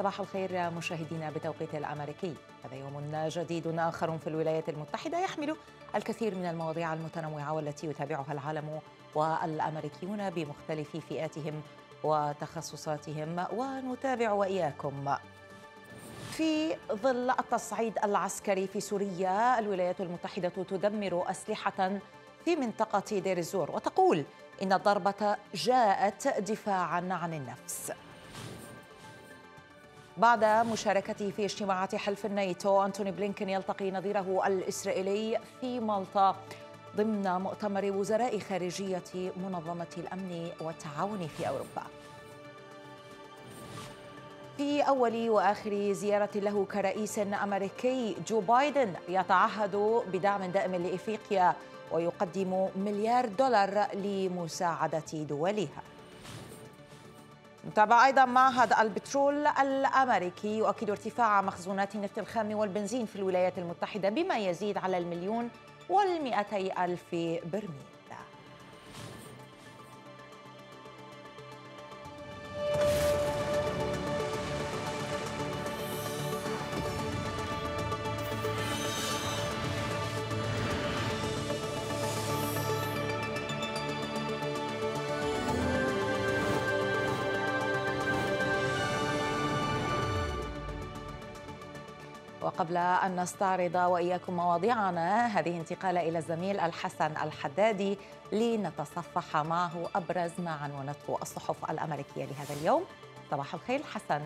صباح الخير مشاهدينا بتوقيت الامريكي هذا يوم جديد اخر في الولايات المتحده يحمل الكثير من المواضيع المتنوعه والتي يتابعها العالم والامريكيون بمختلف فئاتهم وتخصصاتهم ونتابع واياكم في ظل التصعيد العسكري في سوريا الولايات المتحده تدمر اسلحه في منطقه دير الزور وتقول ان الضربه جاءت دفاعا عن النفس بعد مشاركته في اجتماعات حلف الناتو أنتوني بلينكن يلتقي نظيره الإسرائيلي في مالطا ضمن مؤتمر وزراء خارجية منظمة الأمن والتعاون في أوروبا في أول وآخر زيارة له كرئيس أمريكي جو بايدن يتعهد بدعم دائم لإفريقيا ويقدم مليار دولار لمساعدة دولها نتابع أيضا معهد البترول الأمريكي يؤكد ارتفاع مخزونات النفط الخام والبنزين في الولايات المتحدة بما يزيد على المليون والمئتي ألف برميل قبل أن نستعرض وإياكم مواضيعنا هذه انتقالة إلى الزميل الحسن الحدادي لنتصفح معه أبرز ما عنونته الصحف الأمريكية لهذا اليوم صباح الخير حسن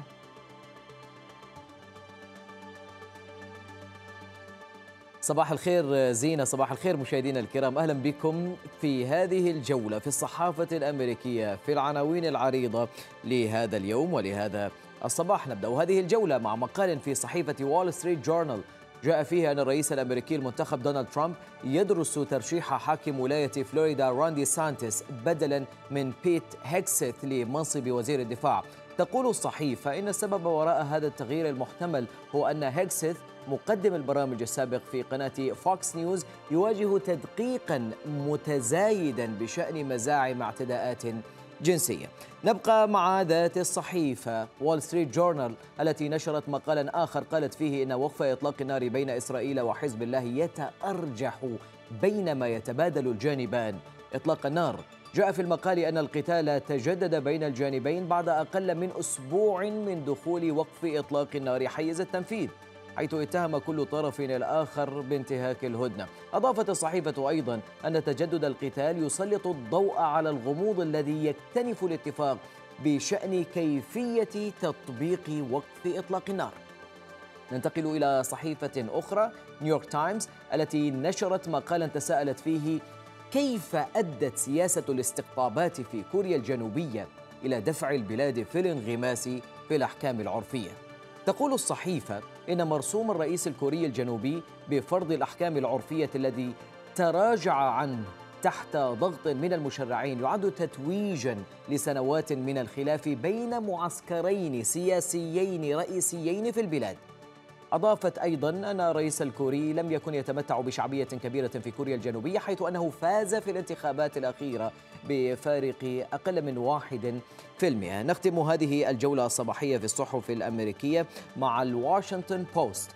صباح الخير زينة صباح الخير مشاهدينا الكرام أهلا بكم في هذه الجولة في الصحافة الأمريكية في العناوين العريضة لهذا اليوم ولهذا الصباح نبدأ هذه الجولة مع مقال في صحيفة وول ستريت جورنال جاء فيه أن الرئيس الأمريكي المنتخب دونالد ترامب يدرس ترشيح حاكم ولاية فلوريدا راندي سانتس بدلا من بيت هيكسيث لمنصب وزير الدفاع تقول الصحيفة إن السبب وراء هذا التغيير المحتمل هو أن هيكسيث مقدم البرامج السابق في قناة فوكس نيوز يواجه تدقيقا متزايدا بشأن مزاعم اعتداءات جنسية نبقى مع ذات الصحيفة وول ستريت جورنال التي نشرت مقالا آخر قالت فيه إن وقف إطلاق النار بين إسرائيل وحزب الله يتأرجح بينما يتبادل الجانبان إطلاق النار جاء في المقال أن القتال تجدد بين الجانبين بعد أقل من أسبوع من دخول وقف إطلاق النار حيز التنفيذ حيث اتهم كل طرف الآخر بانتهاك الهدنة أضافت الصحيفة أيضا أن تجدد القتال يسلط الضوء على الغموض الذي يكتنف الاتفاق بشأن كيفية تطبيق وقف إطلاق النار ننتقل إلى صحيفة أخرى نيويورك تايمز التي نشرت مقالا تساءلت فيه كيف أدت سياسة الاستقطابات في كوريا الجنوبية إلى دفع البلاد في الانغماس في الأحكام العرفية تقول الصحيفة إن مرسوم الرئيس الكوري الجنوبي بفرض الأحكام العرفية الذي تراجع عنه تحت ضغط من المشرعين يعد تتويجا لسنوات من الخلاف بين معسكرين سياسيين رئيسيين في البلاد أضافت أيضا أن الرئيس الكوري لم يكن يتمتع بشعبية كبيرة في كوريا الجنوبية حيث أنه فاز في الانتخابات الأخيرة بفارق أقل من واحد في المئة نختم هذه الجولة الصباحية في الصحف الأمريكية مع الواشنطن بوست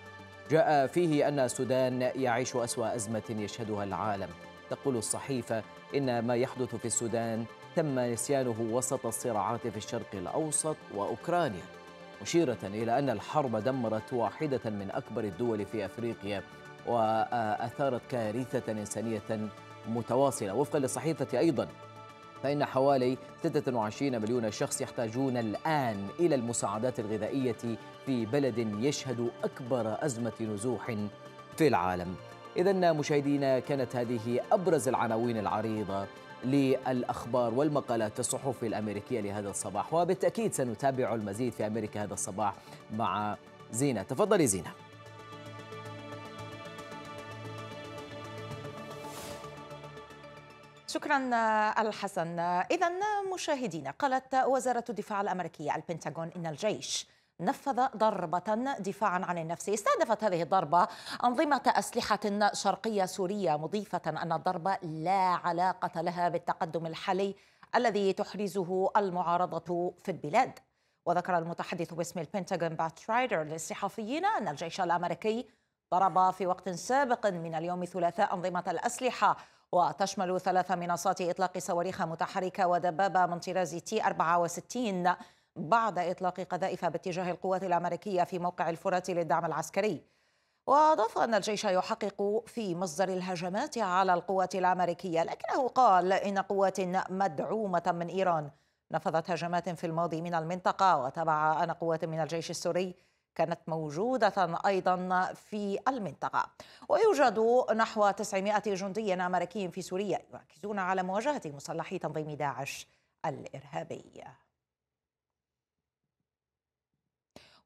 جاء فيه أن السودان يعيش أسوأ أزمة يشهدها العالم تقول الصحيفة إن ما يحدث في السودان تم نسيانه وسط الصراعات في الشرق الأوسط وأوكرانيا مشيرة إلى أن الحرب دمرت واحدة من أكبر الدول في أفريقيا وأثارت كارثة إنسانية متواصلة وفقا للصحيفة أيضا فإن حوالي 26 مليون شخص يحتاجون الآن إلى المساعدات الغذائية في بلد يشهد أكبر أزمة نزوح في العالم إذا مشاهدينا كانت هذه أبرز العناوين العريضة للأخبار والمقالات الصحفي الأمريكية لهذا الصباح وبالتأكيد سنتابع المزيد في أمريكا هذا الصباح مع زينة تفضلي زينة شكرا آه، الحسن إذا مشاهدينا قالت وزارة الدفاع الأمريكية البنتاغون إن الجيش نفذ ضربة دفاعا عن النفس استهدفت هذه الضربة أنظمة أسلحة شرقية سورية مضيفة أن الضربة لا علاقة لها بالتقدم الحالي الذي تحرزه المعارضة في البلاد وذكر المتحدث باسم البنتاغون بات رايدر للصحفيين أن الجيش الأمريكي ضرب في وقت سابق من اليوم الثلاثاء أنظمة الأسلحة وتشمل ثلاث منصات إطلاق صواريخ متحركة ودبابة من طراز تي 64 بعد إطلاق قذائف باتجاه القوات الأمريكية في موقع الفرات للدعم العسكري وأضاف أن الجيش يحقق في مصدر الهجمات على القوات الأمريكية لكنه قال إن قوات مدعومة من إيران نفذت هجمات في الماضي من المنطقة وتبع أن قوات من الجيش السوري كانت موجودة أيضا في المنطقة ويوجد نحو 900 جندي أمريكي في سوريا يركزون على مواجهة مسلحي تنظيم داعش الإرهابي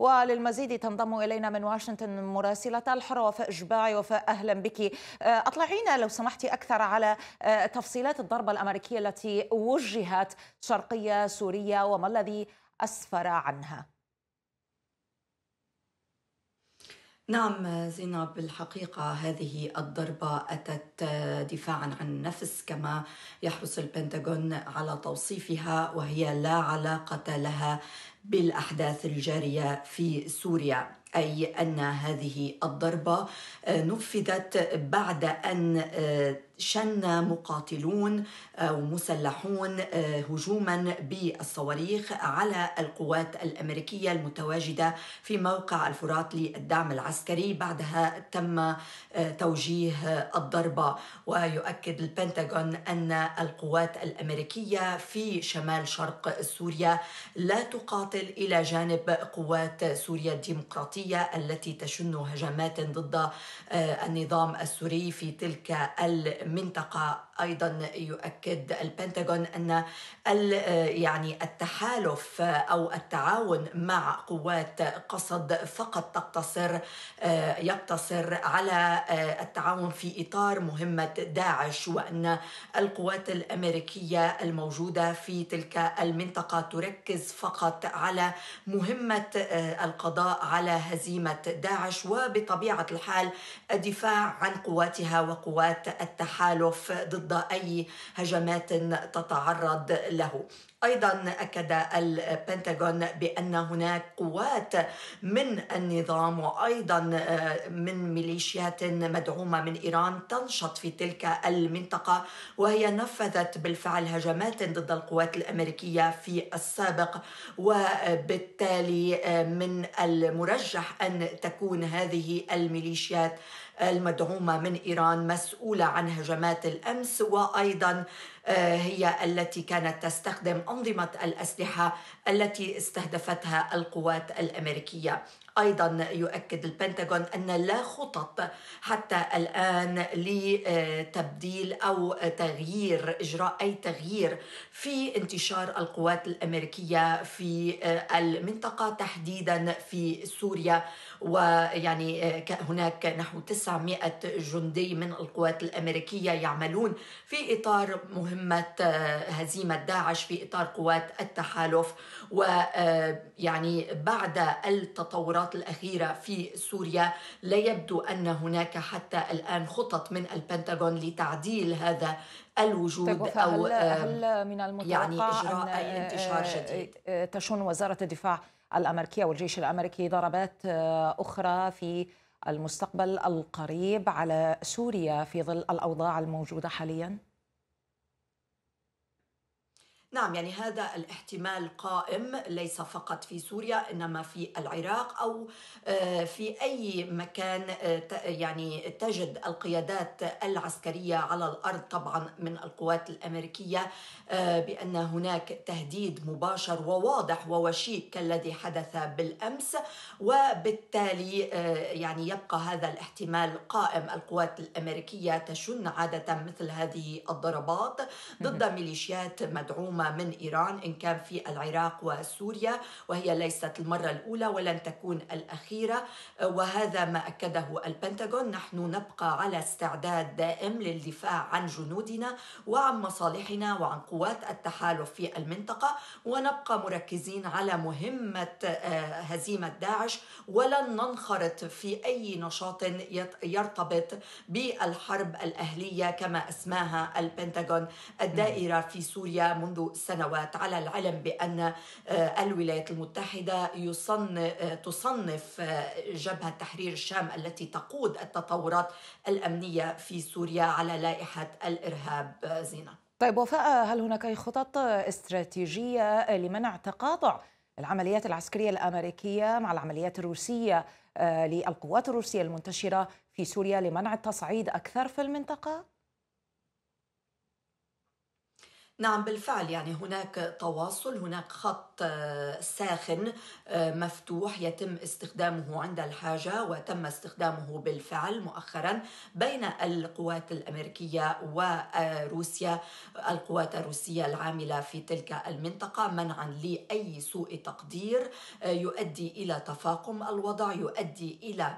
وللمزيد تنضم إلينا من واشنطن مراسلة الحرة وفاء جباعي وفاء أهلا بك آه، أطلعينا لو سمحتي أكثر على آه، تفصيلات الضربة الأمريكية التي وجهت شرقية سوريا وما الذي أسفر عنها نعم زينب بالحقيقة هذه الضربة أتت دفاعا عن النفس كما يحرص البنتاغون على توصيفها وهي لا علاقة لها بالاحداث الجاريه في سوريا اي ان هذه الضربه آه، نفذت بعد ان آه، شن مقاتلون آه، ومسلحون آه، هجوما بالصواريخ على القوات الامريكيه المتواجده في موقع الفرات للدعم العسكري بعدها تم آه، توجيه الضربه ويؤكد البنتاغون ان القوات الامريكيه في شمال شرق سوريا لا تقاتل الى جانب قوات سوريا الديمقراطيه التي تشن هجمات ضد النظام السوري في تلك المنطقه منطقة ايضا يؤكد البنتاغون ان يعني التحالف او التعاون مع قوات قصد فقط تقتصر يقتصر على التعاون في اطار مهمه داعش وان القوات الامريكيه الموجوده في تلك المنطقه تركز فقط على مهمه القضاء على هزيمه داعش وبطبيعه الحال الدفاع عن قواتها وقوات التحالف ضد أي هجمات تتعرض له ايضا اكد البنتاغون بان هناك قوات من النظام وايضا آه، من ميليشيات مدعومه من ايران تنشط في تلك المنطقه وهي نفذت بالفعل هجمات ضد القوات الامريكيه في السابق وبالتالي آه، من المرجح ان تكون هذه الميليشيات المدعومة من إيران مسؤولة عن هجمات الأمس وأيضا آه، هي التي كانت تستخدم أنظمة الأسلحة التي استهدفتها القوات الأمريكية ايضا يؤكد البنتاغون ان لا خطط حتى الان لتبديل او تغيير اجراء اي تغيير في انتشار القوات الامريكيه في آه، المنطقه تحديدا في سوريا ويعني آه، هناك نحو 900 جندي من القوات الأمريكية يعملون في إطار مهمة آه، هزيمة داعش في إطار قوات التحالف ويعني آه، بعد التطورات الأخيرة في سوريا لا يبدو أن هناك حتى الآن خطط من البنتاغون لتعديل هذا الوجود طيب أو هل, من المتوقع يعني إجراء أي انتشار جديد تشن وزارة الدفاع الأمريكية والجيش الأمريكي ضربات آه، أخرى في المستقبل القريب على سوريا في ظل الأوضاع الموجودة حالياً؟ نعم يعني هذا الاحتمال قائم ليس فقط في سوريا انما في العراق او آه، في اي مكان آه، يعني تجد القيادات العسكريه على الارض طبعا من القوات الامريكيه آه، بان هناك تهديد مباشر وواضح ووشيك كالذي حدث بالامس وبالتالي يعني يبقى هذا الاحتمال قائم القوات الامريكيه تشن عاده مثل هذه الضربات ضد ميليشيات مدعومه من إيران إن كان في العراق وسوريا وهي ليست المرة الأولى ولن تكون الأخيرة وهذا ما أكده البنتاغون نحن نبقى على استعداد دائم للدفاع عن جنودنا وعن مصالحنا وعن قوات التحالف في المنطقة ونبقى مركزين على مهمة آه، هزيمة داعش ولن ننخرط في أي نشاط يرتبط بالحرب الأهلية كما أسماها البنتاغون نعم. الدائرة في سوريا منذ سنوات على العلم بأن آه، الولايات المتحدة آه، تصنف آه، جبهة تحرير الشام التي تقود التطورات الأمنية في سوريا على لائحة الإرهاب زينة طيب وفاء هل هناك أي خطط استراتيجية لمنع تقاطع العمليات العسكرية الأمريكية مع العمليات الروسية للقوات الروسية المنتشرة في سوريا لمنع التصعيد أكثر في المنطقة؟ نعم بالفعل يعني هناك تواصل هناك خط آه، ساخن آه، مفتوح يتم استخدامه عند الحاجة وتم استخدامه بالفعل مؤخرا بين القوات الأمريكية وروسيا القوات الروسية العاملة في تلك المنطقة منعا لأي سوء تقدير آه، يؤدي إلى تفاقم الوضع يؤدي إلى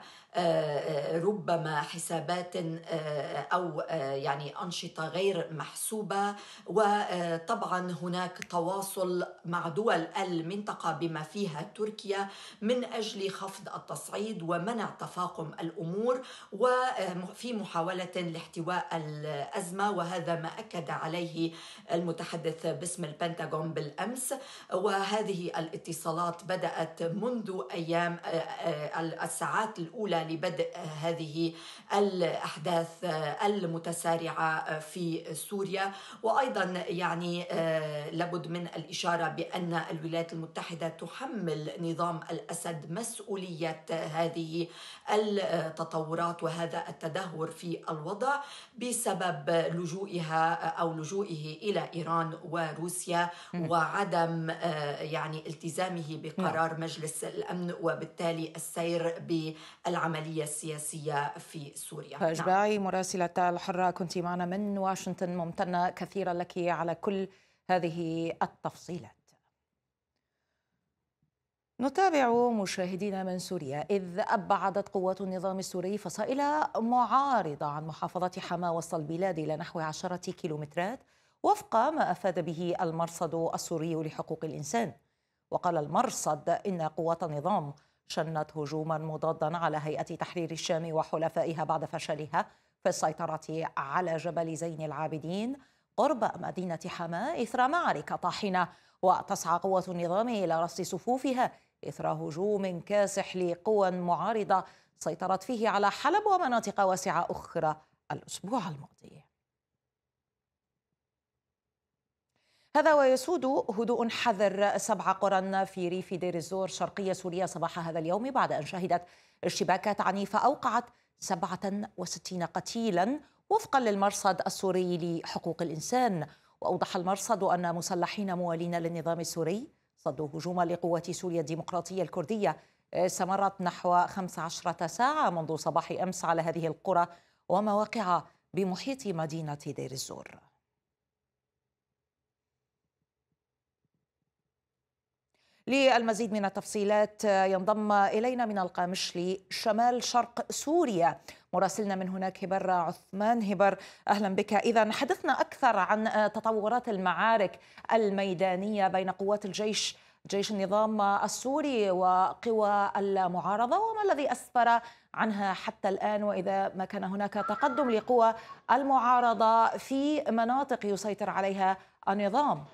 ربما حسابات آه، او آه، يعني انشطه غير محسوبه وطبعا هناك تواصل مع دول المنطقه بما فيها تركيا من اجل خفض التصعيد ومنع تفاقم الامور وفي محاوله لاحتواء الازمه وهذا ما اكد عليه المتحدث باسم البنتاغون بالامس وهذه الاتصالات بدات منذ ايام آه، الساعات الاولى لبدء هذه الأحداث المتسارعة في سوريا وأيضا يعني آه، لابد من الإشارة بأن الولايات المتحدة تحمل نظام الأسد مسؤولية هذه التطورات وهذا التدهور في الوضع بسبب لجوئها أو لجوئه إلى إيران وروسيا وعدم آه، يعني التزامه بقرار نعم. مجلس الأمن وبالتالي السير بالعمل العملية السياسية في سوريا أجباعي نعم. مراسلة الحرة كنت معنا من واشنطن ممتنة كثيرا لك على كل هذه التفصيلات نتابع مشاهدينا من سوريا إذ أبعدت قوات النظام السوري فصائل معارضة عن محافظة حما وسط البلاد إلى نحو عشرة كيلومترات وفق ما أفاد به المرصد السوري لحقوق الإنسان وقال المرصد إن قوات النظام شنت هجوما مضادا على هيئة تحرير الشام وحلفائها بعد فشلها في السيطرة على جبل زين العابدين قرب مدينة حماة إثر معارك طاحنة وتسعى قوة النظام إلى رصد صفوفها إثر هجوم كاسح لقوى معارضة سيطرت فيه على حلب ومناطق واسعة أخرى الأسبوع الماضي هذا ويسود هدوء حذر سبع قرى في ريف دير الزور شرقية سوريا صباح هذا اليوم بعد أن شهدت اشتباكات عنيفة أوقعت 67 قتيلا وفقا للمرصد السوري لحقوق الإنسان وأوضح المرصد أن مسلحين موالين للنظام السوري صدوا هجوما لقوات سوريا الديمقراطية الكردية استمرت نحو 15 ساعة منذ صباح أمس على هذه القرى ومواقع بمحيط مدينة دير الزور للمزيد من التفصيلات آه، ينضم إلينا من القامشلي شمال شرق سوريا مراسلنا من هناك هبر عثمان هبر أهلا بك إذا حدثنا أكثر عن آه، تطورات المعارك الميدانية بين قوات الجيش جيش النظام السوري وقوى المعارضة وما الذي أسفر عنها حتى الآن وإذا ما كان هناك تقدم لقوى المعارضة في مناطق يسيطر عليها النظام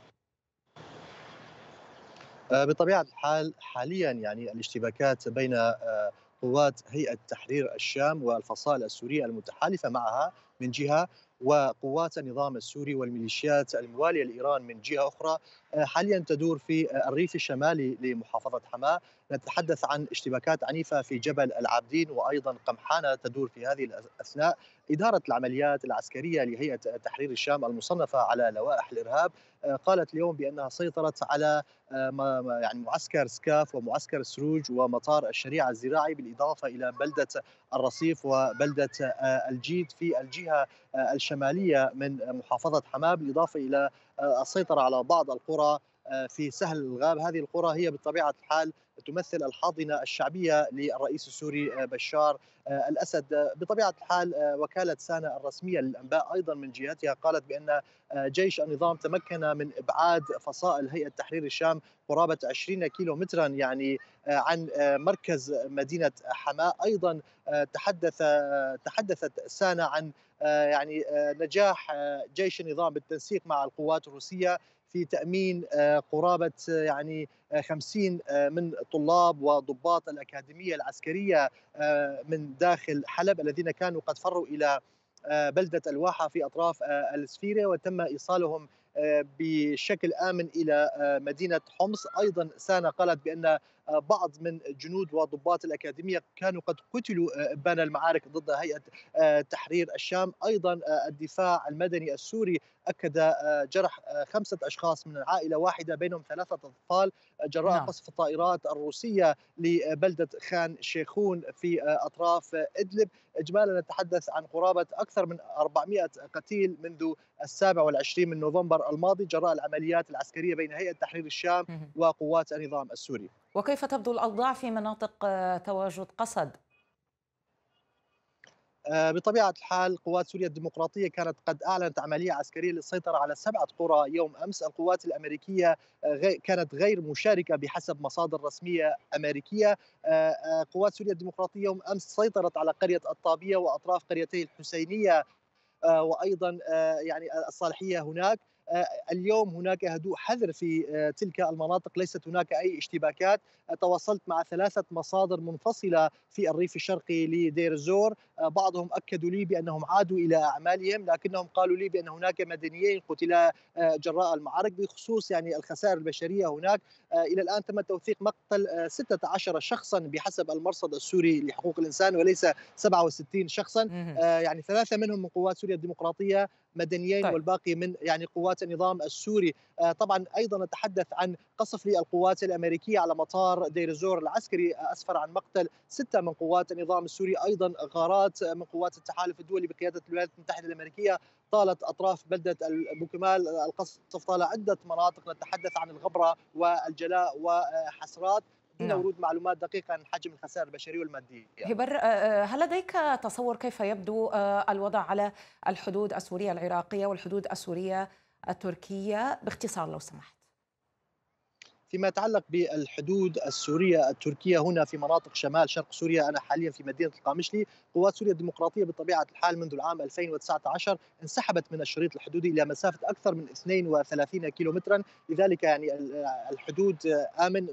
آه، بطبيعه الحال حاليا يعني الاشتباكات بين آه، قوات هيئه تحرير الشام والفصائل السوريه المتحالفه معها من جهه وقوات النظام السوري والميليشيات المواليه لايران من جهه اخرى آه، حاليا تدور في آه، الريف الشمالي لمحافظة حماة نتحدث عن اشتباكات عنيفة في جبل العابدين وأيضا قمحانة تدور في هذه الأثناء إدارة العمليات العسكرية لهيئة تحرير الشام المصنفة على لوائح الإرهاب آه، قالت اليوم بأنها سيطرت على يعني معسكر سكاف ومعسكر سروج ومطار الشريعة الزراعي بالإضافة إلى بلدة الرصيف وبلدة الجيد في الجهة الشمالية من محافظة حماة بالإضافة إلى السيطرة على بعض القرى آه، في سهل الغاب هذه القرى هي بطبيعة الحال تمثل الحاضنة الشعبية للرئيس السوري آه، بشار آه، الأسد بطبيعة الحال وكالة سانا الرسمية للأنباء أيضا من جهتها قالت بأن جيش النظام تمكن من إبعاد فصائل هيئة تحرير الشام قرابة 20 كيلو مترا يعني عن مركز مدينة حماة أيضا تحدث تحدثت سانا عن آه، يعني آه، نجاح آه، جيش النظام بالتنسيق مع القوات الروسيه في تامين قرابه يعني 50 من طلاب وضباط الاكاديميه العسكريه من داخل حلب الذين كانوا قد فروا الى بلده الواحه في اطراف السفيره وتم ايصالهم بشكل امن الى مدينه حمص ايضا سانا قالت بان آه، بعض من جنود وضباط الأكاديمية كانوا قد قتلوا آه، بان المعارك ضد هيئة آه، تحرير الشام أيضا الدفاع المدني السوري أكد جرح خمسة أشخاص من عائلة واحدة بينهم ثلاثة أطفال جراء نعم. قصف الطائرات الروسية لبلدة خان شيخون في أطراف إدلب إجمالا نتحدث عن قرابة أكثر من 400 قتيل منذ السابع والعشرين من نوفمبر الماضي جراء العمليات العسكرية بين هيئة تحرير الشام وقوات النظام السوري وكيف تبدو الأوضاع في مناطق آه، تواجد قسد؟ آه، بطبيعة الحال قوات سوريا الديمقراطية كانت قد أعلنت عملية عسكرية للسيطرة على سبعة قرى يوم أمس القوات الأمريكية آه، كانت غير مشاركة بحسب مصادر رسمية أمريكية قوات سوريا الديمقراطية يوم أمس سيطرت على قرية الطابية وأطراف قريتي الحسينية وايضا يعني الصالحيه هناك آه، اليوم هناك هدوء حذر في آه، تلك المناطق ليست هناك أي اشتباكات آه، تواصلت مع ثلاثة مصادر منفصلة في الريف الشرقي لدير الزور بعضهم أكدوا لي بأنهم عادوا إلى أعمالهم لكنهم قالوا لي بأن هناك مدنيين قتلا جراء المعارك بخصوص يعني الخسائر البشرية هناك إلى الآن تم توثيق مقتل 16 شخصا بحسب المرصد السوري لحقوق الإنسان وليس 67 شخصا يعني ثلاثة منهم من قوات سوريا الديمقراطية مدنيين طيب. والباقي من يعني قوات النظام السوري آه، طبعا ايضا نتحدث عن قصف للقوات الامريكيه على مطار دير الزور العسكري آه، اسفر عن مقتل سته من قوات النظام السوري ايضا غارات من قوات التحالف الدولي بقياده الولايات المتحده الامريكيه طالت اطراف بلده البوكمال آه، القصف طال عده مناطق نتحدث عن الغبره والجلاء وحسرات دون نعم. ورود معلومات دقيقه عن حجم الخسائر البشريه والماديه هبر آه، آه، هل لديك تصور كيف يبدو آه، الوضع على الحدود السوريه العراقيه والحدود السوريه التركيه باختصار لو سمحت فيما يتعلق بالحدود السورية التركية هنا في مناطق شمال شرق سوريا أنا حاليا في مدينة القامشلي قوات سوريا الديمقراطية بطبيعة الحال منذ العام 2019 انسحبت من الشريط الحدودي إلى مسافة أكثر من 32 كيلومترا لذلك يعني الحدود آمن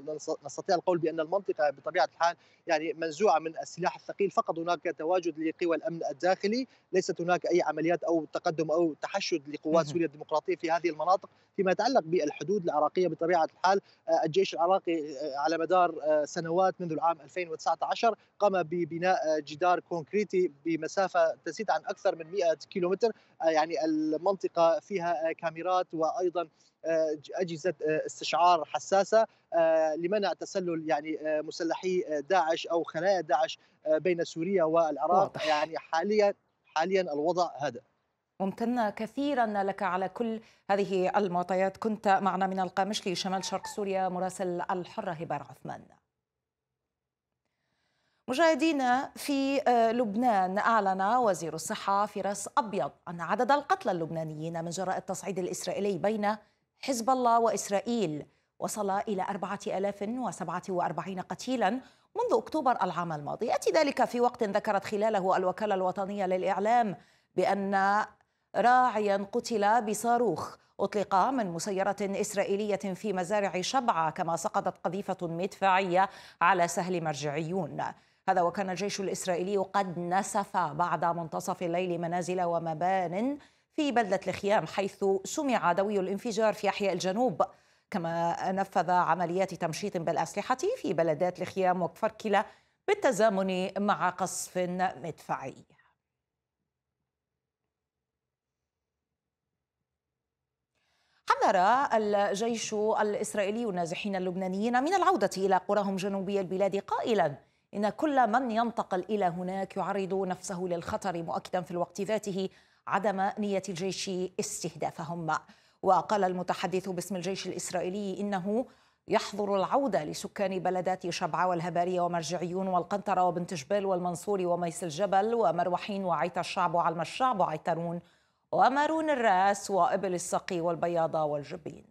نستطيع القول بأن المنطقة بطبيعة الحال يعني منزوعة من السلاح الثقيل فقط هناك تواجد لقوى الأمن الداخلي ليست هناك أي عمليات أو تقدم أو تحشد لقوات سوريا الديمقراطية في هذه المناطق فيما يتعلق بالحدود العراقية بطبيعة الحال الجيش العراقي آه، على مدار آه، سنوات منذ العام 2019 قام ببناء آه، جدار كونكريتي بمسافة تزيد عن أكثر من 100 كيلومتر يعني المنطقة فيها كاميرات وأيضا أجهزة استشعار حساسة لمنع تسلل يعني مسلحي داعش أو خلايا داعش بين سوريا والعراق يعني حاليا حاليا الوضع هذا ممتنة كثيرا لك على كل هذه المعطيات كنت معنا من القامشلي شمال شرق سوريا مراسل الحرة هبار عثمان مشاهدينا في آه، لبنان أعلن وزير الصحة فراس أبيض أن عدد القتلى اللبنانيين من جراء التصعيد الإسرائيلي بين حزب الله وإسرائيل وصل إلى 4047 قتيلا منذ أكتوبر العام الماضي يأتي ذلك في وقت ذكرت خلاله الوكالة الوطنية للإعلام بأن راعيا قتل بصاروخ أطلق من مسيرة إسرائيلية في مزارع شبعة كما سقطت قذيفة مدفعية على سهل مرجعيون هذا وكان الجيش الإسرائيلي قد نسف بعد منتصف الليل منازل ومبان في بلدة الخيام حيث سمع دوي الانفجار في أحياء الجنوب كما نفذ عمليات تمشيط بالأسلحة في بلدات الخيام وكفركلة بالتزامن مع قصف مدفعي حذر الجيش الإسرائيلي النازحين اللبنانيين من العودة إلى قراهم جنوبي البلاد قائلا إن كل من ينتقل إلى هناك يعرض نفسه للخطر مؤكدا في الوقت ذاته عدم نية الجيش استهدافهم وقال المتحدث باسم الجيش الإسرائيلي إنه يحظر العودة لسكان بلدات شبعة والهبارية ومرجعيون والقنطرة وبنت جبال والمنصور وميس الجبل ومروحين وعيت الشعب وعلم الشعب وعيترون ومارون الرأس وإبل السقي والبياضة والجبين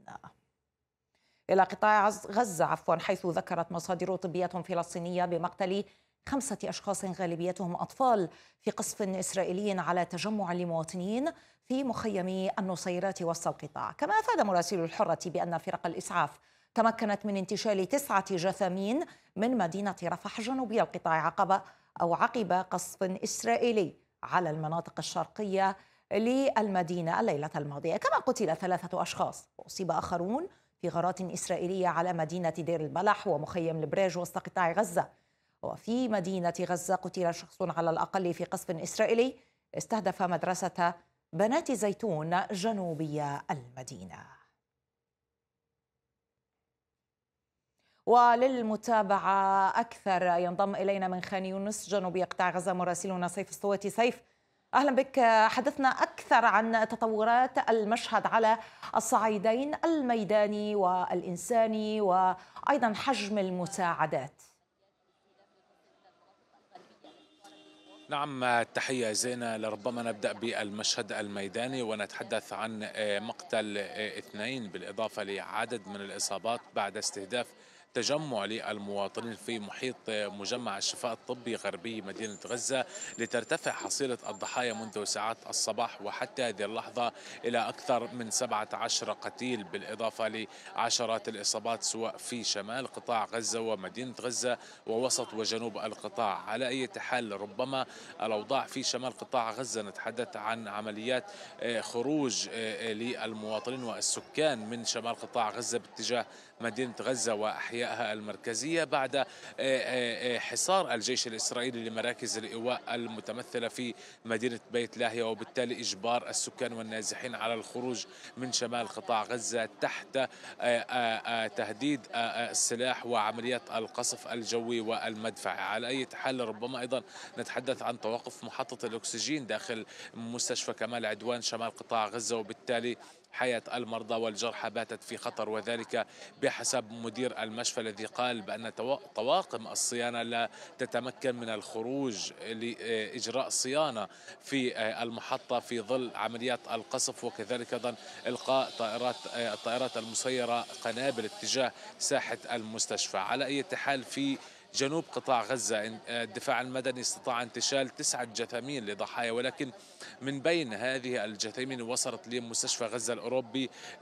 إلى قطاع غزة عفوا حيث ذكرت مصادر طبية فلسطينية بمقتل خمسة أشخاص غالبيتهم أطفال في قصف إسرائيلي على تجمع لمواطنين في مخيم النصيرات وسط القطاع كما أفاد مراسل الحرة بأن فرق الإسعاف تمكنت من انتشال تسعة جثامين من مدينة رفح جنوبي القطاع عقب أو عقب قصف إسرائيلي على المناطق الشرقية للمدينة الليلة الماضية كما قتل ثلاثة أشخاص وأصيب آخرون في غارات إسرائيلية على مدينة دير البلح ومخيم البريج وسط قطاع غزة وفي مدينة غزة قتل شخص على الأقل في قصف إسرائيلي استهدف مدرسة بنات زيتون جنوبية المدينة وللمتابعة أكثر ينضم إلينا من خان يونس جنوبي قطاع غزة مراسلنا سيف الصوتي سيف اهلا بك حدثنا اكثر عن تطورات المشهد على الصعيدين الميداني والانساني وايضا حجم المساعدات نعم التحية زينة لربما نبدأ بالمشهد الميداني ونتحدث عن مقتل اثنين بالإضافة لعدد من الإصابات بعد استهداف تجمع للمواطنين في محيط مجمع الشفاء الطبي غربي مدينة غزة لترتفع حصيلة الضحايا منذ ساعات الصباح وحتى هذه اللحظة إلى أكثر من 17 قتيل بالإضافة لعشرات الإصابات سواء في شمال قطاع غزة ومدينة غزة ووسط وجنوب القطاع على أي حال ربما الأوضاع في شمال قطاع غزة نتحدث عن عمليات آه، خروج آه، آه، للمواطنين والسكان من شمال قطاع غزة باتجاه مدينة غزة وأحيائها المركزية بعد آه، آه، آه، حصار الجيش الإسرائيلي لمراكز الإيواء المتمثلة في مدينة بيت لاهيا وبالتالي إجبار السكان والنازحين على الخروج من شمال قطاع غزة تحت تهديد السلاح وعمليات القصف الجوي والمدفعي على أي حال ربما أيضا نتحدث عن توقف محطة الأكسجين داخل مستشفى كمال عدوان شمال قطاع غزة وبالتالي حياة المرضى والجرحى باتت في خطر وذلك بحسب مدير المشفى الذي قال بأن طواقم الصيانة لا تتمكن من الخروج لإجراء صيانة في المحطة في ظل عمليات القصف وكذلك أيضا إلقاء طائرات الطائرات المسيرة قنابل اتجاه ساحة المستشفى على أي حال في جنوب قطاع غزة آه، الدفاع المدني استطاع انتشال تسعة جثامين لضحايا ولكن من بين هذه الجثامين وصلت لمستشفى غزة الأوروبي آه،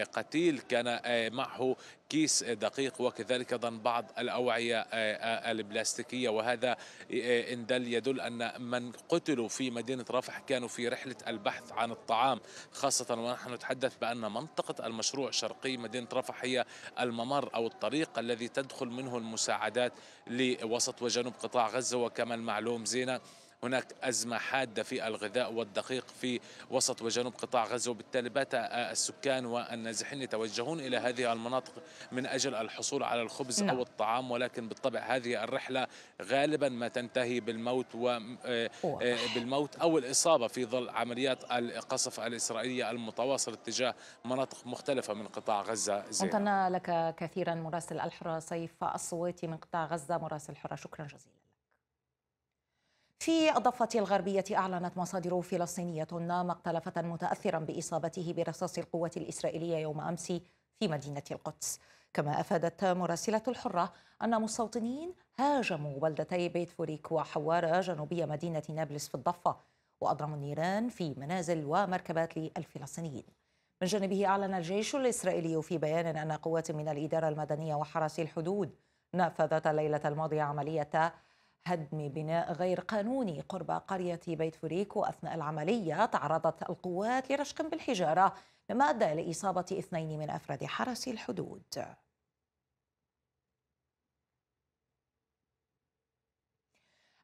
آه، قتيل كان معه كيس دقيق وكذلك ايضا بعض الاوعيه آه، آه، البلاستيكيه وهذا آه، ان دل يدل ان من قتلوا في مدينه رفح كانوا في رحله البحث عن الطعام خاصه ونحن نتحدث بان منطقه المشروع شرقي مدينه رفح هي الممر او الطريق الذي تدخل منه المساعدات لوسط وجنوب قطاع غزه وكما المعلوم زينه هناك أزمة حادة في الغذاء والدقيق في وسط وجنوب قطاع غزة وبالتالي بات السكان والنازحين يتوجهون إلى هذه المناطق من أجل الحصول على الخبز نعم. أو الطعام ولكن بالطبع هذه الرحلة غالبا ما تنتهي بالموت آه، آه، بالموت أو الإصابة في ظل عمليات القصف الإسرائيلية المتواصلة اتجاه مناطق مختلفة من قطاع غزة انتنا لك كثيرا مراسل الحرة سيف الصويتي من قطاع غزة مراسل الحرة شكرا جزيلا في الضفة الغربية أعلنت مصادر فلسطينية مقتل فتى متأثرا بإصابته برصاص القوة الإسرائيلية يوم أمس في مدينة القدس كما أفادت مراسلة الحرة أن مستوطنين هاجموا بلدتي بيت فوريك وحوارة جنوبية مدينة نابلس في الضفة وأضرموا النيران في منازل ومركبات للفلسطينيين من جانبه أعلن الجيش الإسرائيلي في بيان أن قوات من الإدارة المدنية وحرس الحدود نفذت الليلة الماضية عملية هدم بناء غير قانوني قرب قرية بيت فريك وأثناء العملية تعرضت القوات لرشق بالحجارة مما أدى إلى إصابة اثنين من أفراد حرس الحدود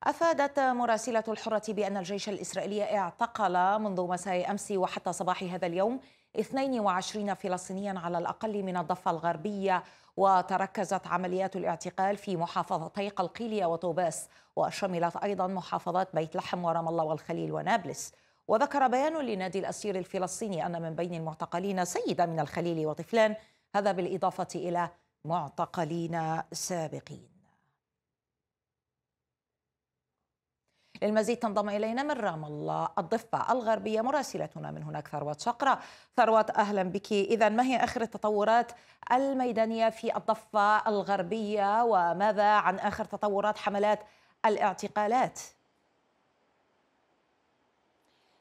أفادت مراسلة الحرة بأن الجيش الإسرائيلي اعتقل منذ مساء أمس وحتى صباح هذا اليوم 22 فلسطينيا على الأقل من الضفة الغربية وتركزت عمليات الاعتقال في محافظتي قلقيلية وطوباس وشملت أيضا محافظات بيت لحم ورام الله والخليل ونابلس وذكر بيان لنادي الأسير الفلسطيني أن من بين المعتقلين سيدة من الخليل وطفلان هذا بالإضافة إلى معتقلين سابقين للمزيد تنضم إلينا من رام الله الضفة الغربية مراسلتنا من هناك ثروات شقرة ثروات أهلا بك إذا ما هي آخر التطورات الميدانية في الضفة الغربية وماذا عن آخر تطورات حملات الاعتقالات؟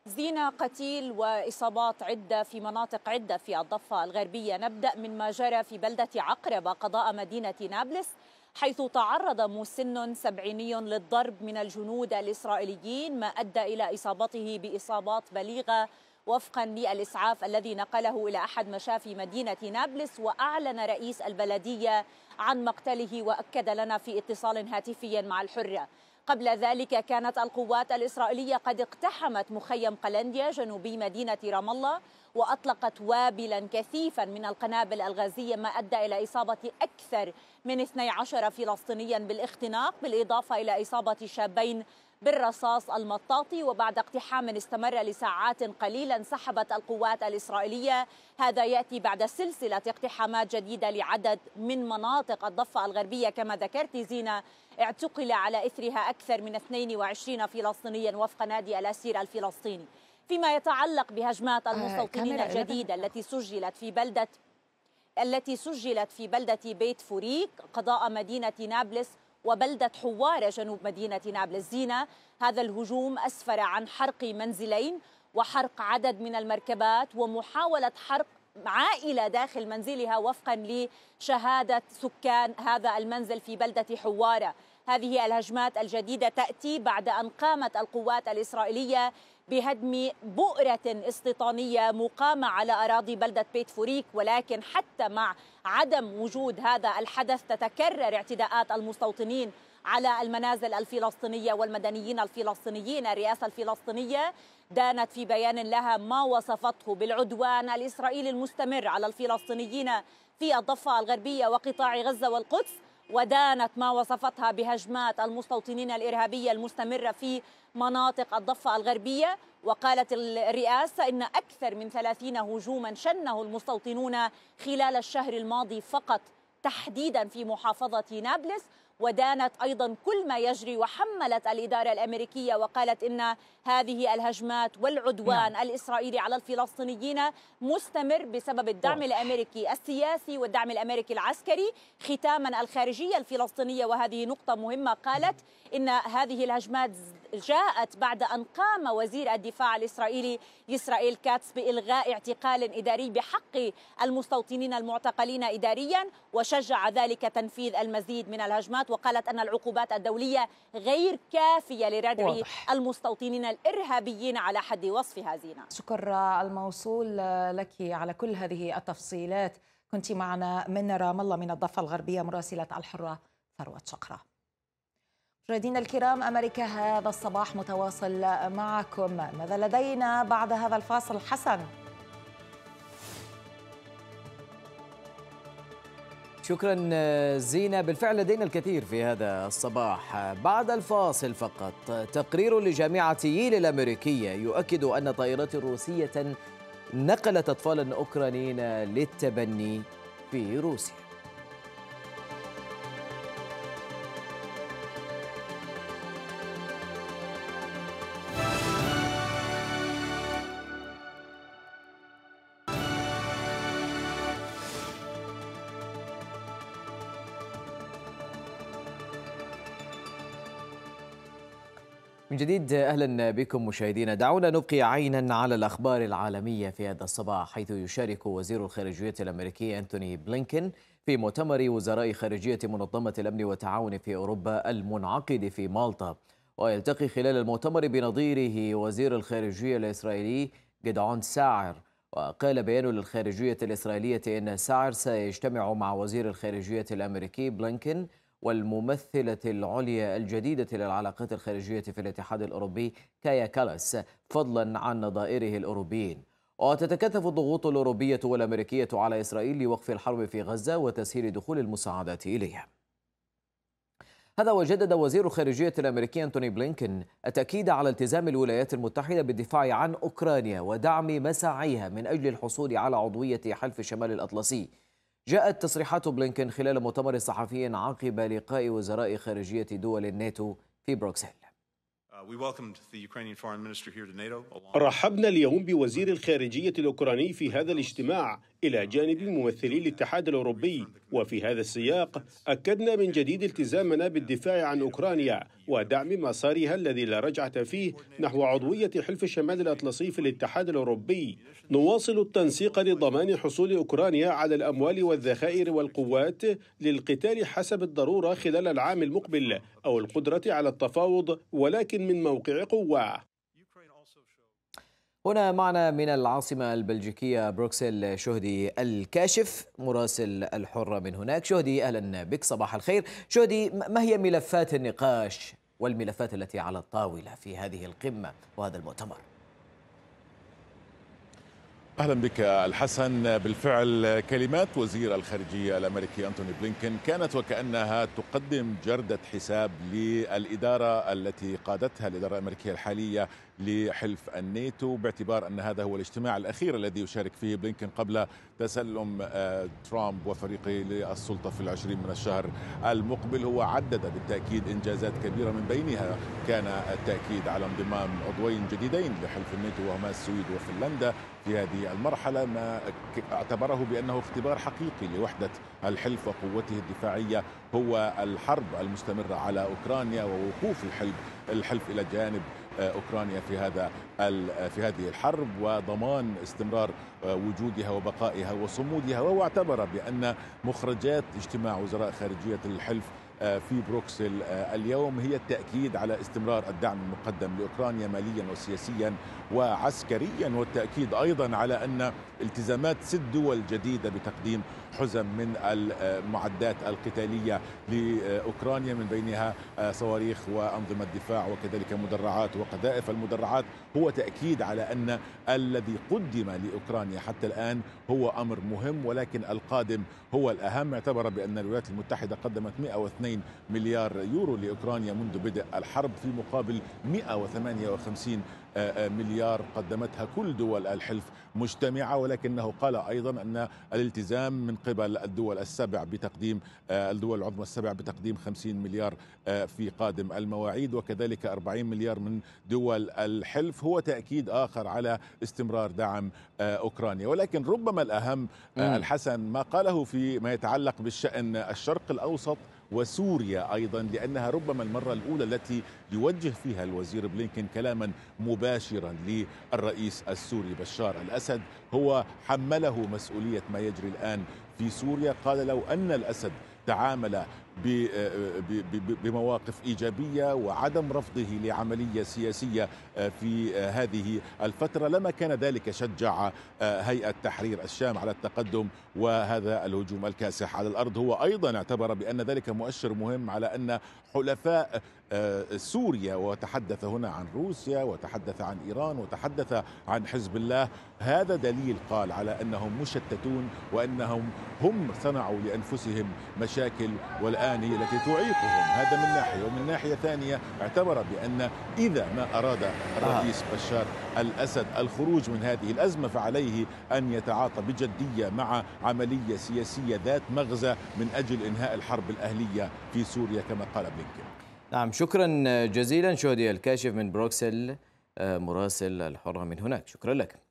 زينة قتيل وإصابات عدة في مناطق عدة في الضفة الغربية نبدأ من ما جرى في بلدة عقربة قضاء مدينة نابلس حيث تعرض مسن سبعيني للضرب من الجنود الإسرائيليين ما أدى إلى إصابته بإصابات بليغة وفقا للإسعاف الذي نقله إلى أحد مشافي مدينة نابلس وأعلن رئيس البلدية عن مقتله وأكد لنا في اتصال هاتفي مع الحرة قبل ذلك كانت القوات الإسرائيلية قد اقتحمت مخيم قلنديا جنوبي مدينة رام الله وأطلقت وابلا كثيفا من القنابل الغازية ما أدى إلى إصابة أكثر من 12 فلسطينيا بالاختناق بالإضافة إلى إصابة شابين بالرصاص المطاطي وبعد اقتحام استمر لساعات قليلة انسحبت القوات الإسرائيلية هذا يأتي بعد سلسلة اقتحامات جديدة لعدد من مناطق الضفة الغربية كما ذكرت زينة اعتقل على إثرها أكثر من 22 فلسطينيا وفق نادي الأسير الفلسطيني فيما يتعلق بهجمات آه، المستوطنين الجديدة التي سجلت في بلدة التي سجلت في بلدة بيت فوريك قضاء مدينة نابلس وبلدة حوارة جنوب مدينة نابلس زينة هذا الهجوم أسفر عن حرق منزلين وحرق عدد من المركبات ومحاولة حرق عائلة داخل منزلها وفقا لشهادة سكان هذا المنزل في بلدة حوارة هذه الهجمات الجديدة تأتي بعد أن قامت القوات الإسرائيلية بهدم بؤرة استيطانية مقامة على أراضي بلدة بيت فوريك ولكن حتى مع عدم وجود هذا الحدث تتكرر اعتداءات المستوطنين على المنازل الفلسطينية والمدنيين الفلسطينيين الرئاسة الفلسطينية دانت في بيان لها ما وصفته بالعدوان الإسرائيلي المستمر على الفلسطينيين في الضفة الغربية وقطاع غزة والقدس ودانت ما وصفتها بهجمات المستوطنين الارهابيه المستمره في مناطق الضفه الغربيه وقالت الرئاسه ان اكثر من ثلاثين هجوما شنه المستوطنون خلال الشهر الماضي فقط تحديدا في محافظه نابلس ودانت ايضا كل ما يجري وحملت الاداره الامريكيه وقالت ان هذه الهجمات والعدوان نعم. الاسرائيلي على الفلسطينيين مستمر بسبب الدعم أوه. الامريكي السياسي والدعم الامريكي العسكري ختاما الخارجيه الفلسطينيه وهذه نقطه مهمه قالت ان هذه الهجمات جاءت بعد أن قام وزير الدفاع الإسرائيلي إسرائيل كاتس بإلغاء اعتقال إداري بحق المستوطنين المعتقلين إداريا وشجع ذلك تنفيذ المزيد من الهجمات وقالت أن العقوبات الدولية غير كافية لردع المستوطنين الإرهابيين على حد وصفها زينة شكر الموصول لك على كل هذه التفصيلات كنت معنا من رام الله من الضفة الغربية مراسلة الحرة ثروة شقرة مشاهدينا الكرام امريكا هذا الصباح متواصل معكم ماذا لدينا بعد هذا الفاصل حسن شكرا زينة بالفعل لدينا الكثير في هذا الصباح بعد الفاصل فقط تقرير لجامعة ييل الأمريكية يؤكد أن طائرات روسية نقلت أطفالا أوكرانيين للتبني في روسيا من جديد اهلا بكم مشاهدينا دعونا نبقي عينا على الاخبار العالميه في هذا الصباح حيث يشارك وزير الخارجيه الامريكي انتوني بلينكن في مؤتمر وزراء خارجيه منظمه الامن والتعاون في اوروبا المنعقد في مالطا ويلتقي خلال المؤتمر بنظيره وزير الخارجيه الاسرائيلي جدعون ساعر وقال بيان للخارجيه الاسرائيليه ان ساعر سيجتمع مع وزير الخارجيه الامريكي بلينكن والممثلة العليا الجديدة للعلاقات الخارجية في الاتحاد الأوروبي كايا كالاس فضلا عن نظائره الأوروبيين وتتكثف الضغوط الأوروبية والأمريكية على إسرائيل لوقف الحرب في غزة وتسهيل دخول المساعدات إليها هذا وجدد وزير الخارجية الأمريكي أنتوني بلينكن التأكيد على التزام الولايات المتحدة بالدفاع عن أوكرانيا ودعم مساعيها من أجل الحصول على عضوية حلف شمال الأطلسي جاءت تصريحات بلينكن خلال مؤتمر صحفي عقب لقاء وزراء خارجية دول الناتو في بروكسل uh, رحبنا اليوم بوزير الخارجية الأوكراني في هذا الاجتماع إلى جانب ممثلي الاتحاد الأوروبي وفي هذا السياق أكدنا من جديد التزامنا بالدفاع عن أوكرانيا ودعم مسارها الذي لا رجعة فيه نحو عضوية حلف الشمال الأطلسي في الاتحاد الأوروبي نواصل التنسيق لضمان حصول أوكرانيا على الأموال والذخائر والقوات للقتال حسب الضرورة خلال العام المقبل أو القدرة على التفاوض ولكن من موقع قوة هنا معنا من العاصمة البلجيكية بروكسل شهدي الكاشف مراسل الحرة من هناك شهدي أهلا بك صباح الخير شهدي ما هي ملفات النقاش والملفات التي على الطاولة في هذه القمة وهذا المؤتمر اهلا بك الحسن بالفعل كلمات وزير الخارجيه الامريكي انتوني بلينكن كانت وكانها تقدم جرده حساب للاداره التي قادتها الاداره الامريكيه الحاليه لحلف الناتو باعتبار أن هذا هو الاجتماع الأخير الذي يشارك فيه بلينكن قبل تسلم آه، ترامب وفريقه للسلطة في العشرين من الشهر المقبل هو عدد بالتأكيد إنجازات كبيرة من بينها كان التأكيد على انضمام عضوين جديدين لحلف الناتو وهما السويد وفنلندا في هذه المرحلة ما اعتبره بأنه اختبار حقيقي لوحدة الحلف وقوته الدفاعية هو الحرب المستمرة على أوكرانيا ووقوف الحلف, الحلف إلى جانب اوكرانيا في هذا في هذه الحرب وضمان استمرار آه، وجودها وبقائها وصمودها وهو اعتبر بان مخرجات اجتماع وزراء خارجيه الحلف آه، في بروكسل آه، اليوم هي التأكيد على استمرار الدعم المقدم لأوكرانيا ماليا وسياسيا وعسكريا والتأكيد أيضا على أن التزامات ست دول جديدة بتقديم حزم من المعدات القتالية لأوكرانيا من بينها آه، صواريخ وأنظمة دفاع وكذلك مدرعات وقذائف المدرعات هو تأكيد على أن الذي قدم لأوكرانيا حتى الآن هو أمر مهم ولكن القادم هو الأهم اعتبر بأن الولايات المتحدة قدمت 102 مليار يورو لأوكرانيا منذ بدء الحرب في مقابل 158 آه، آه، مليار قدمتها كل دول الحلف مجتمعة ولكنه قال أيضا أن الالتزام من قبل الدول السبع بتقديم آه، الدول العظمى السبع بتقديم 50 مليار في قادم المواعيد وكذلك 40 مليار من دول الحلف هو تأكيد آخر على استمرار دعم أوكرانيا ولكن ربما الأهم الحسن ما قاله في ما يتعلق بالشأن الشرق الأوسط وسوريا أيضا لأنها ربما المرة الأولى التي يوجه فيها الوزير بلينكين كلاما مباشرا للرئيس السوري بشار الأسد هو حمله مسؤولية ما يجري الآن في سوريا قال لو أن الأسد تعامل آه، بمواقف ايجابيه وعدم رفضه لعمليه سياسيه آه، في آه، هذه الفتره لما كان ذلك شجع هيئه تحرير الشام على التقدم وهذا الهجوم الكاسح على الارض هو ايضا اعتبر بان ذلك مؤشر مهم على ان حلفاء سوريا وتحدث هنا عن روسيا وتحدث عن ايران وتحدث عن حزب الله هذا دليل قال على انهم مشتتون وانهم هم صنعوا لانفسهم مشاكل والآن الآن هي التي تعيقهم هذا من ناحية ومن ناحية ثانية اعتبر بأن إذا ما أراد الرئيس آه. بشار الأسد الخروج من هذه الأزمة فعليه أن يتعاطى بجدية مع عملية سياسية ذات مغزى من أجل إنهاء الحرب الأهلية في سوريا كما قال بلينكين نعم شكرا جزيلا شهدي الكاشف من بروكسل آه، مراسل الحرة من هناك شكرا لك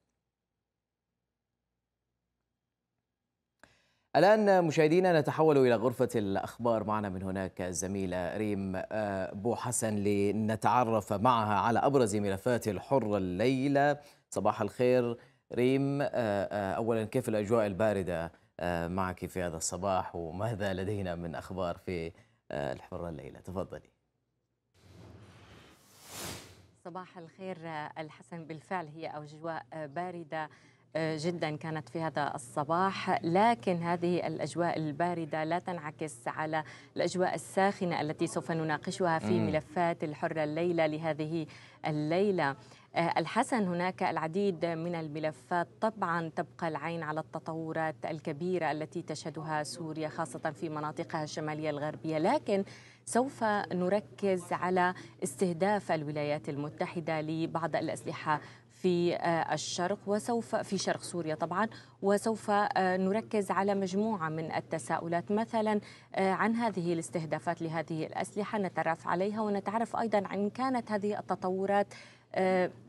الآن مشاهدينا نتحول إلى غرفة الأخبار معنا من هناك الزميلة ريم آه، بو حسن لنتعرف معها على أبرز ملفات الحرة الليلة صباح الخير ريم آه، آه، أولا كيف الأجواء الباردة معك في هذا الصباح وماذا لدينا من أخبار في الحرة الليلة تفضلي صباح الخير الحسن بالفعل هي أجواء باردة جدا كانت في هذا الصباح لكن هذه الأجواء الباردة لا تنعكس على الأجواء الساخنة التي سوف نناقشها في ملفات الحرة الليلة لهذه الليلة آه، الحسن هناك العديد من الملفات طبعا تبقى العين على التطورات الكبيرة التي تشهدها سوريا خاصة في مناطقها الشمالية الغربية لكن سوف نركز على استهداف الولايات المتحدة لبعض الأسلحة في آه، الشرق وسوف في شرق سوريا طبعا وسوف آه، نركز على مجموعه من التساؤلات مثلا آه، عن هذه الاستهدافات لهذه الاسلحه نتعرف عليها ونتعرف ايضا عن كانت هذه التطورات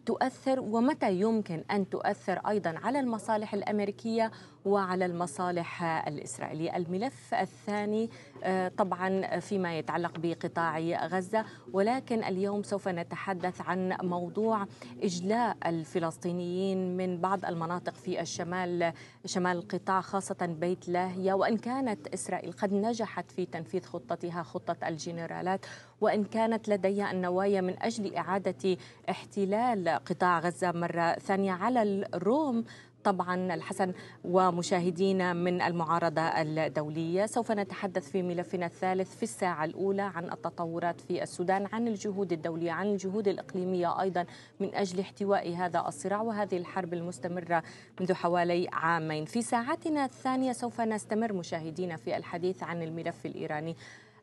تؤثر ومتى يمكن ان تؤثر ايضا على المصالح الامريكيه وعلى المصالح الإسرائيلية الملف الثاني آه، طبعا فيما يتعلق بقطاع غزة ولكن اليوم سوف نتحدث عن موضوع إجلاء الفلسطينيين من بعض المناطق في الشمال شمال القطاع خاصة بيت لاهيا وإن كانت إسرائيل قد نجحت في تنفيذ خطتها خطة الجنرالات وإن كانت لديها النوايا من أجل إعادة احتلال قطاع غزة مرة ثانية على الروم طبعا الحسن ومشاهدينا من المعارضة الدولية سوف نتحدث في ملفنا الثالث في الساعة الأولى عن التطورات في السودان عن الجهود الدولية عن الجهود الإقليمية أيضا من أجل احتواء هذا الصراع وهذه الحرب المستمرة منذ حوالي عامين في ساعتنا الثانية سوف نستمر مشاهدينا في الحديث عن الملف الإيراني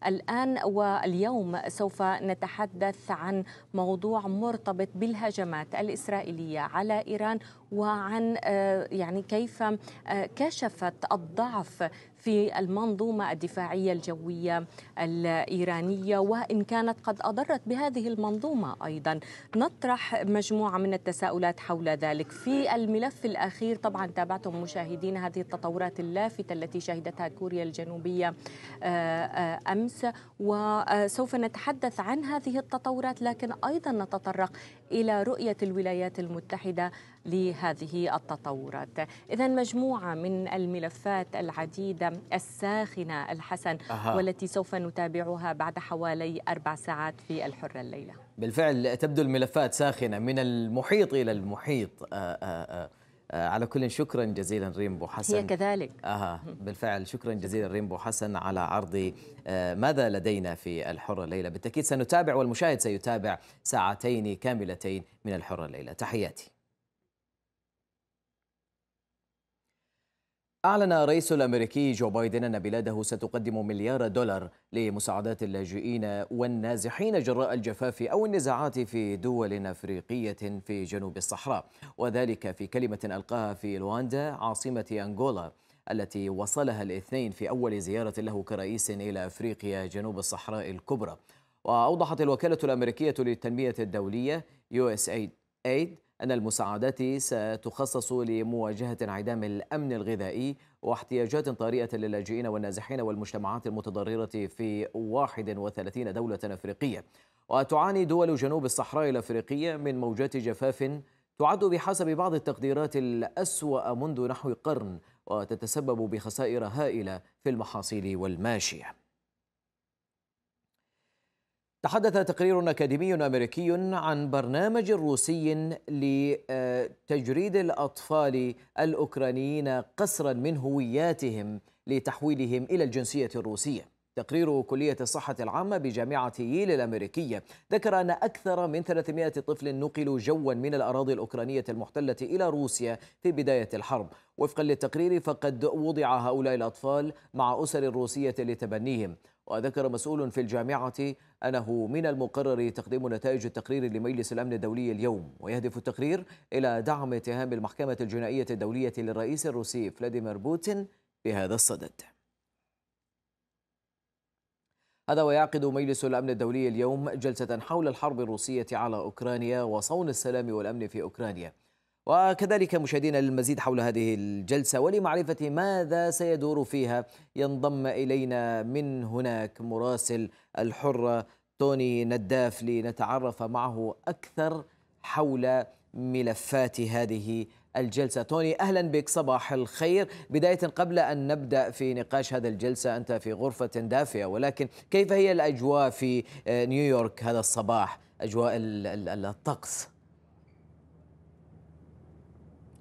الآن واليوم سوف نتحدث عن موضوع مرتبط بالهجمات الإسرائيلية على إيران وعن آه، يعني كيف آه، كشفت الضعف في المنظومة الدفاعية الجوية الإيرانية وإن كانت قد أضرت بهذه المنظومة أيضا نطرح مجموعة من التساؤلات حول ذلك في الملف الأخير طبعا تابعتم مشاهدين هذه التطورات اللافتة التي شهدتها كوريا الجنوبية آه، آه، أمس وسوف نتحدث عن هذه التطورات لكن أيضا نتطرق إلى رؤية الولايات المتحدة لهذه التطورات إذا مجموعة من الملفات العديدة الساخنة الحسن أها. والتي سوف نتابعها بعد حوالي أربع ساعات في الحرة الليلة بالفعل تبدو الملفات ساخنة من المحيط إلى المحيط آآ آه، آآ آه، آه، على كل شكرا جزيلا ريمبو حسن هي كذلك آه بالفعل شكرا جزيلا ريمبو حسن على عرض ماذا لدينا في الحرة الليلة بالتأكيد سنتابع والمشاهد سيتابع ساعتين كاملتين من الحرة الليلة تحياتي أعلن الرئيس الأمريكي جو بايدن أن بلاده ستقدم مليار دولار لمساعدات اللاجئين والنازحين جراء الجفاف أو النزاعات في دول أفريقية في جنوب الصحراء وذلك في كلمة ألقاها في لواندا عاصمة أنغولا التي وصلها الاثنين في أول زيارة له كرئيس إلى أفريقيا جنوب الصحراء الكبرى وأوضحت الوكالة الأمريكية للتنمية الدولية USAID أن المساعدات ستخصص لمواجهة انعدام الأمن الغذائي واحتياجات طارئة للاجئين والنازحين والمجتمعات المتضررة في 31 دولة أفريقية وتعاني دول جنوب الصحراء الأفريقية من موجات جفاف تعد بحسب بعض التقديرات الأسوأ منذ نحو قرن وتتسبب بخسائر هائلة في المحاصيل والماشية تحدث تقرير أكاديمي أمريكي عن برنامج روسي لتجريد الأطفال الأوكرانيين قسرا من هوياتهم لتحويلهم إلى الجنسية الروسية تقرير كلية الصحة العامة بجامعة ييل الأمريكية ذكر أن أكثر من 300 طفل نقلوا جوا من الأراضي الأوكرانية المحتلة إلى روسيا في بداية الحرب وفقا للتقرير فقد وضع هؤلاء الأطفال مع أسر روسية لتبنيهم وذكر مسؤول في الجامعة أنه من المقرر تقديم نتائج التقرير لمجلس الأمن الدولي اليوم ويهدف التقرير إلى دعم اتهام المحكمة الجنائية الدولية للرئيس الروسي فلاديمير بوتين بهذا الصدد هذا ويعقد مجلس الأمن الدولي اليوم جلسة حول الحرب الروسية على أوكرانيا وصون السلام والأمن في أوكرانيا وكذلك مشاهدينا للمزيد حول هذه الجلسة ولمعرفة ماذا سيدور فيها ينضم إلينا من هناك مراسل الحرة توني نداف لنتعرف معه أكثر حول ملفات هذه الجلسة توني أهلا بك صباح الخير بداية قبل أن نبدأ في نقاش هذا الجلسة أنت في غرفة دافئة ولكن كيف هي الأجواء في آه، نيويورك هذا الصباح أجواء الطقس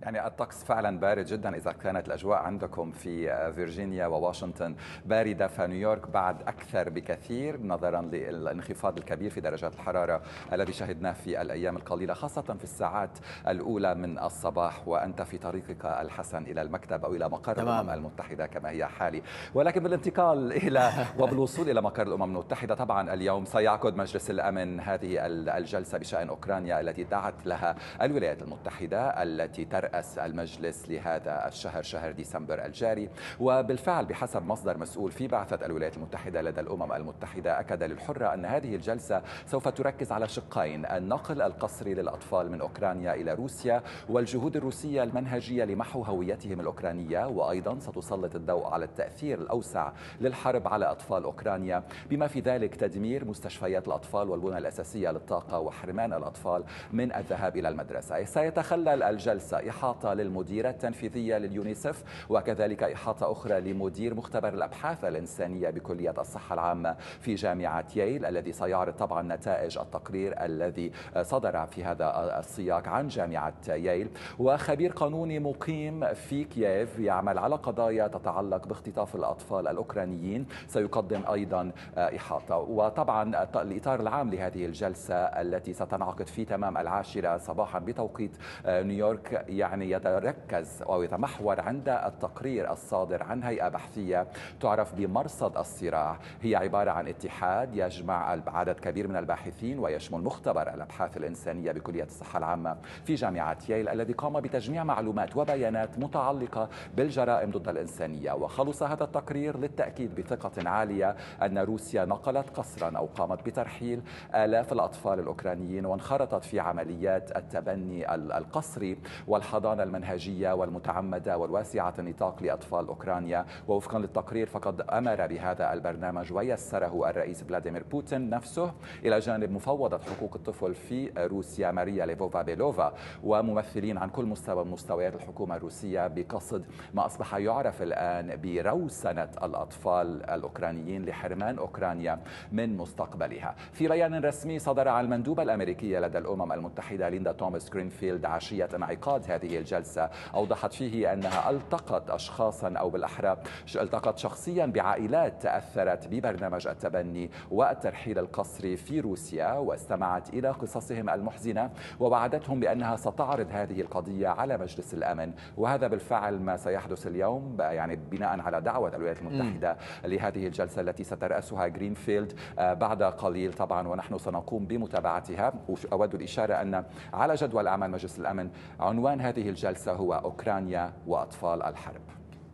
يعني الطقس فعلا بارد جدا اذا كانت الاجواء عندكم في آه، فيرجينيا وواشنطن بارده فنيويورك بعد اكثر بكثير نظرا للانخفاض الكبير في درجات الحراره الذي شهدناه في الايام القليله خاصه في الساعات الاولى من الصباح وانت في طريقك الحسن الى المكتب او الى مقر تمام. الامم المتحده كما هي حالي ولكن بالانتقال الى وبالوصول الى مقر الامم المتحده طبعا اليوم سيعقد مجلس الامن هذه الجلسه بشان اوكرانيا التي دعت لها الولايات المتحده التي ترى رأس المجلس لهذا الشهر شهر ديسمبر الجاري وبالفعل بحسب مصدر مسؤول في بعثة الولايات المتحدة لدى الأمم المتحدة أكد للحرة أن هذه الجلسة سوف تركز على شقين النقل القسري للأطفال من أوكرانيا إلى روسيا والجهود الروسية المنهجية لمحو هويتهم الأوكرانية وأيضا ستسلط الضوء على التأثير الأوسع للحرب على أطفال أوكرانيا بما في ذلك تدمير مستشفيات الأطفال والبنى الأساسية للطاقة وحرمان الأطفال من الذهاب إلى المدرسة سيتخلل الجلسة إحاطة للمديرة التنفيذية لليونيسف وكذلك إحاطة أخرى لمدير مختبر الأبحاث الإنسانية بكلية الصحة العامة في جامعة ييل الذي سيعرض طبعا نتائج التقرير الذي صدر في هذا السياق عن جامعة ييل وخبير قانوني مقيم في كييف يعمل على قضايا تتعلق باختطاف الأطفال الأوكرانيين سيقدم أيضا إحاطة وطبعا الإطار العام لهذه الجلسة التي ستنعقد في تمام العاشرة صباحا بتوقيت آه، نيويورك يعني يعني يتركز أو يتمحور عند التقرير الصادر عن هيئة بحثية تعرف بمرصد الصراع هي عبارة عن اتحاد يجمع عدد كبير من الباحثين ويشمل مختبر الأبحاث الإنسانية بكلية الصحة العامة في جامعة ييل الذي قام بتجميع معلومات وبيانات متعلقة بالجرائم ضد الإنسانية وخلص هذا التقرير للتأكيد بثقة عالية أن روسيا نقلت قسرا أو قامت بترحيل آلاف الأطفال الأوكرانيين وانخرطت في عمليات التبني القسري والحرب الحضانة المنهجية والمتعمدة والواسعة النطاق لأطفال أوكرانيا ووفقا للتقرير فقد أمر بهذا البرنامج ويسره الرئيس فلاديمير بوتين نفسه إلى جانب مفوضة حقوق الطفل في روسيا ماريا ليفوفا بيلوفا وممثلين عن كل مستوى من مستويات الحكومة الروسية بقصد ما أصبح يعرف الآن بروسنة الأطفال الأوكرانيين لحرمان أوكرانيا من مستقبلها في بيان رسمي صدر عن المندوبة الأمريكية لدى الأمم المتحدة ليندا توماس جرينفيلد عشية انعقاد هذه هذه الجلسة أوضحت فيه أنها ألتقت أشخاصا أو بالأحرى التقت شخصيا بعائلات تأثرت ببرنامج التبني والترحيل القسري في روسيا واستمعت إلى قصصهم المحزنة ووعدتهم بأنها ستعرض هذه القضية على مجلس الأمن وهذا بالفعل ما سيحدث اليوم يعني بناء على دعوة الولايات المتحدة م. لهذه الجلسة التي سترأسها جرينفيلد آه، بعد قليل طبعا ونحن سنقوم بمتابعتها وأود الإشارة أن على جدول أعمال مجلس الأمن عنوان هذه هذه الجلسة هو أوكرانيا وأطفال الحرب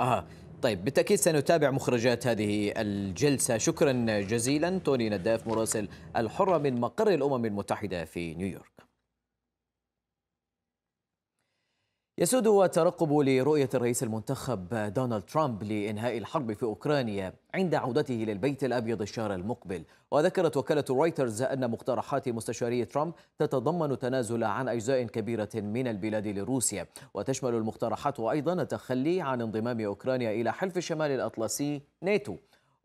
آه. طيب بالتأكيد سنتابع مخرجات هذه الجلسة شكرا جزيلا توني نداف مراسل الحرة من مقر الأمم المتحدة في نيويورك يسود الترقب لرؤية الرئيس المنتخب دونالد ترامب لإنهاء الحرب في أوكرانيا عند عودته للبيت الأبيض الشهر المقبل وذكرت وكالة رويترز أن مقترحات مستشاري ترامب تتضمن تنازل عن أجزاء كبيرة من البلاد لروسيا وتشمل المقترحات أيضا التخلي عن انضمام أوكرانيا إلى حلف الشمال الأطلسي ناتو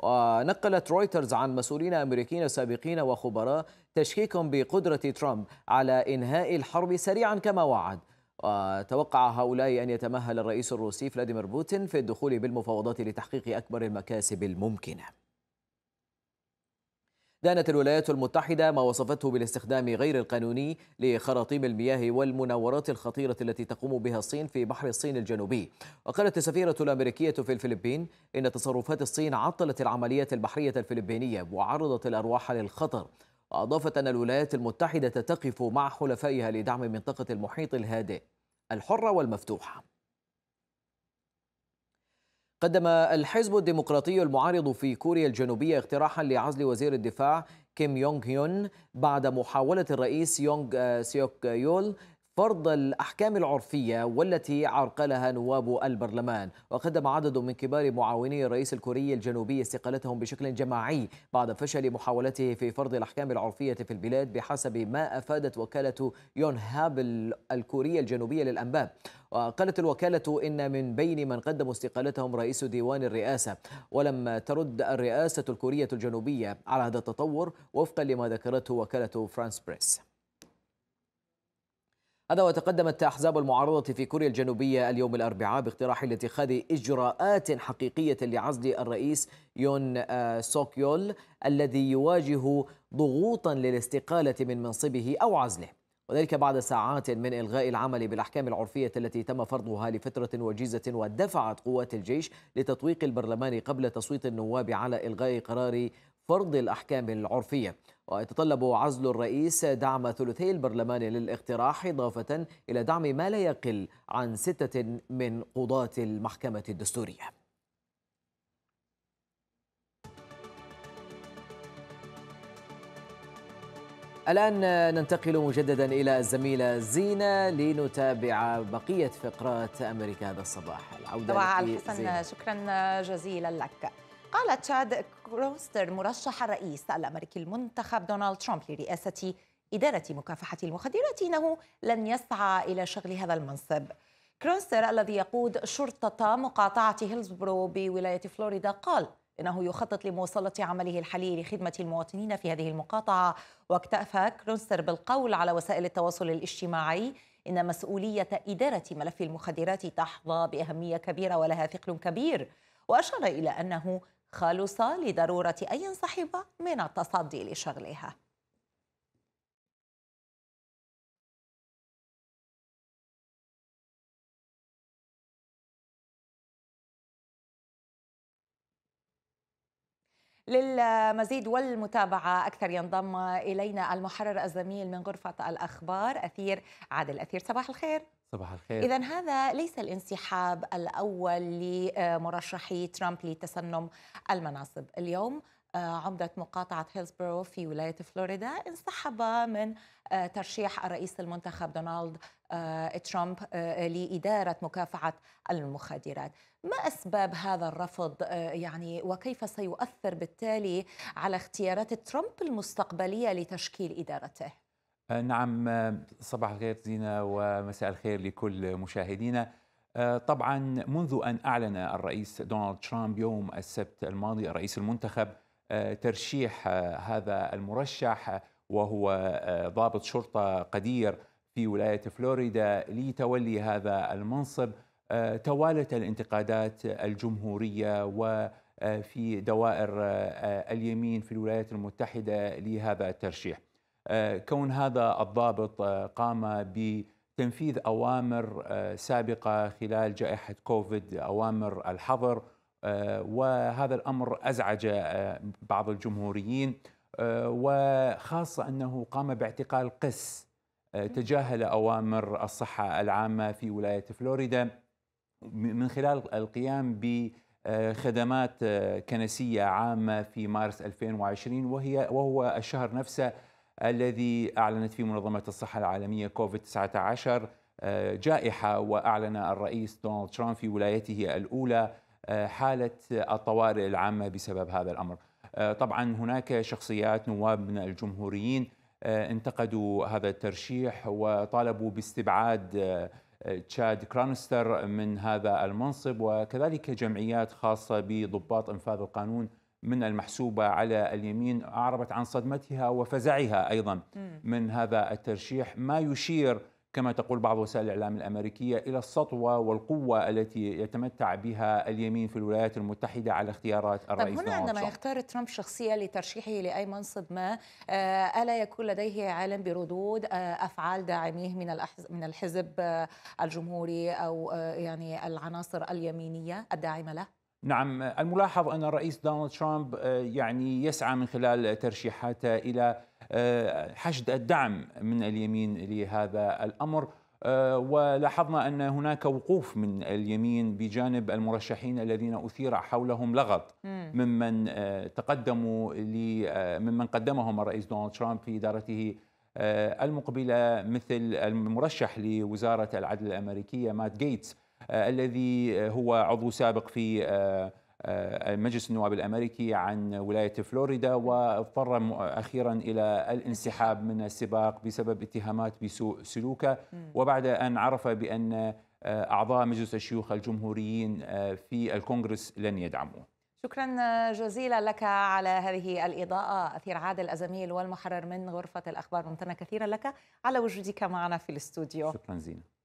ونقلت رويترز عن مسؤولين أمريكيين سابقين وخبراء تشكيكهم بقدرة ترامب على إنهاء الحرب سريعا كما وعد وتوقع هؤلاء أن يتمهل الرئيس الروسي فلاديمير بوتين في الدخول بالمفاوضات لتحقيق أكبر المكاسب الممكنة دانت الولايات المتحدة ما وصفته بالاستخدام غير القانوني لخراطيم المياه والمناورات الخطيرة التي تقوم بها الصين في بحر الصين الجنوبي وقالت السفيرة الأمريكية في الفلبين إن تصرفات الصين عطلت العمليات البحرية الفلبينية وعرضت الأرواح للخطر وأضافت أن الولايات المتحدة تقف مع حلفائها لدعم منطقة المحيط الهادئ الحرة والمفتوحة قدم الحزب الديمقراطي المعارض في كوريا الجنوبية اقتراحا لعزل وزير الدفاع كيم يونغ يون بعد محاولة الرئيس يونغ آه، سيوك يول فرض الأحكام العرفية والتي عرقلها نواب البرلمان وقدم عدد من كبار معاوني الرئيس الكوري الجنوبي استقالتهم بشكل جماعي بعد فشل محاولته في فرض الأحكام العرفية في البلاد بحسب ما أفادت وكالة يون هاب الكورية الجنوبية للأنباء وقالت الوكالة إن من بين من قدموا استقالتهم رئيس ديوان الرئاسة ولم ترد الرئاسة الكورية الجنوبية على هذا التطور وفقا لما ذكرته وكالة فرانس بريس هذا وتقدمت أحزاب المعارضة في كوريا الجنوبية اليوم الأربعاء باقتراح لاتخاذ إجراءات حقيقية لعزل الرئيس يون آه، سوكيول الذي يواجه ضغوطا للاستقالة من منصبه أو عزله وذلك بعد ساعات من إلغاء العمل بالأحكام العرفية التي تم فرضها لفترة وجيزة ودفعت قوات الجيش لتطويق البرلمان قبل تصويت النواب على إلغاء قرار فرض الأحكام العرفية ويتطلب عزل الرئيس دعم ثلثي البرلمان للاقتراح إضافة إلى دعم ما لا يقل عن ستة من قضاة المحكمة الدستورية الآن ننتقل مجددا إلى الزميلة زينة لنتابع بقية فقرات أمريكا هذا الصباح العودة طبعا الحسن شكرا جزيلا لك قال تشاد كروستر مرشح الرئيس الأمريكي المنتخب دونالد ترامب لرئاسة إدارة مكافحة المخدرات أنه لن يسعى إلى شغل هذا المنصب كروستر الذي يقود شرطة مقاطعة هيلزبرو بولاية فلوريدا قال إنه يخطط لمواصلة عمله الحالي لخدمة المواطنين في هذه المقاطعة واكتفى كروستر بالقول على وسائل التواصل الاجتماعي إن مسؤولية إدارة ملف المخدرات تحظى بأهمية كبيرة ولها ثقل كبير وأشار إلى أنه خالصة لضرورة أي صحيفة من التصدي لشغلها للمزيد والمتابعة أكثر ينضم إلينا المحرر الزميل من غرفة الأخبار أثير عادل أثير صباح الخير صباح الخير إذا هذا ليس الانسحاب الأول لمرشحي ترامب لتسنم المناصب اليوم آه، عمدة مقاطعة هيلسبرو في ولاية فلوريدا انسحب من آه، ترشيح الرئيس المنتخب دونالد آه، ترامب لإدارة مكافحة المخدرات ما أسباب هذا الرفض يعني وكيف سيؤثر بالتالي على اختيارات ترامب المستقبلية لتشكيل إدارته؟ آه، نعم آه، صباح الخير زينة ومساء الخير لكل مشاهدينا آه، طبعا منذ أن أعلن الرئيس دونالد ترامب يوم السبت الماضي الرئيس المنتخب ترشيح هذا المرشح وهو ضابط شرطة قدير في ولاية فلوريدا لتولي هذا المنصب توالت الانتقادات الجمهورية وفي دوائر اليمين في الولايات المتحدة لهذا الترشيح آه، كون هذا الضابط آه، قام بتنفيذ اوامر آه، سابقه خلال جائحه كوفيد اوامر الحظر وهذا الامر ازعج بعض الجمهوريين وخاصه انه قام باعتقال قس تجاهل اوامر الصحه العامه في ولايه فلوريدا من خلال القيام بخدمات كنسيه عامه في مارس 2020 وهي وهو الشهر نفسه الذي أعلنت فيه منظمة الصحة العالمية كوفيد 19 آه، جائحة وأعلن الرئيس دونالد ترامب في ولايته الأولى آه، حالة الطوارئ العامة بسبب هذا الأمر آه، طبعا هناك شخصيات نواب من الجمهوريين انتقدوا هذا الترشيح وطالبوا باستبعاد تشاد كرانستر من هذا المنصب وكذلك جمعيات خاصة بضباط إنفاذ القانون من المحسوبة على اليمين أعربت عن صدمتها وفزعها أيضا من هذا الترشيح ما يشير كما تقول بعض وسائل الإعلام الأمريكية إلى السطوة والقوة التي يتمتع بها اليمين في الولايات المتحدة على اختيارات الرئيس طيب هنا عندما يختار ترامب شخصية لترشيحه لأي منصب ما آه، ألا يكون لديه علم بردود آه، أفعال داعميه من من الحزب آه، الجمهوري أو يعني العناصر اليمينية الداعمة له؟ نعم الملاحظ ان الرئيس دونالد ترامب آه، يعني يسعى من خلال ترشيحاته الى آه، حشد الدعم من اليمين لهذا الامر آه، ولاحظنا ان هناك وقوف من اليمين بجانب المرشحين الذين اثير حولهم لغط ممن تقدموا ممن قدمهم الرئيس دونالد ترامب في ادارته المقبله مثل المرشح لوزاره العدل الامريكيه مات جيتس الذي هو عضو سابق في آه، آه، مجلس النواب الامريكي عن ولايه فلوريدا واضطر اخيرا الى الانسحاب من السباق بسبب اتهامات بسوء سلوكه وبعد ان عرف بان آه، اعضاء مجلس الشيوخ الجمهوريين في الكونغرس لن يدعموه. شكرا جزيلا لك على هذه الإضاءة أثير عادل الزميل والمحرر من غرفة الأخبار ممتنة كثيرا لك على وجودك معنا في الاستوديو شكرا زينة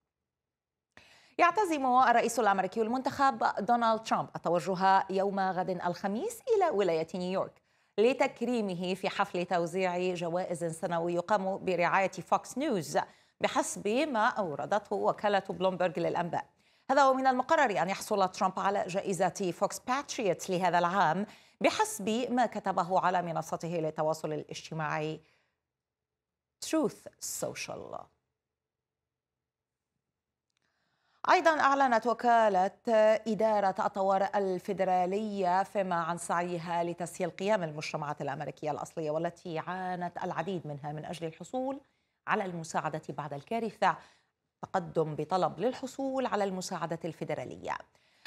يعتزم الرئيس الامريكي المنتخب دونالد ترامب التوجه يوم غد الخميس الى ولايه نيويورك لتكريمه في حفل توزيع جوائز سنوي يقام برعايه فوكس نيوز بحسب ما اوردته وكاله بلومبرج للانباء. هذا ومن المقرر ان يحصل ترامب على جائزه فوكس باتريوت لهذا العام بحسب ما كتبه على منصته للتواصل الاجتماعي تروث سوشيال. أيضا أعلنت وكالة إدارة الطوارئ الفيدرالية فيما عن سعيها لتسهيل قيام المجتمعات الأمريكية الأصلية والتي عانت العديد منها من أجل الحصول على المساعدة بعد الكارثة تقدم بطلب للحصول على المساعدة الفيدرالية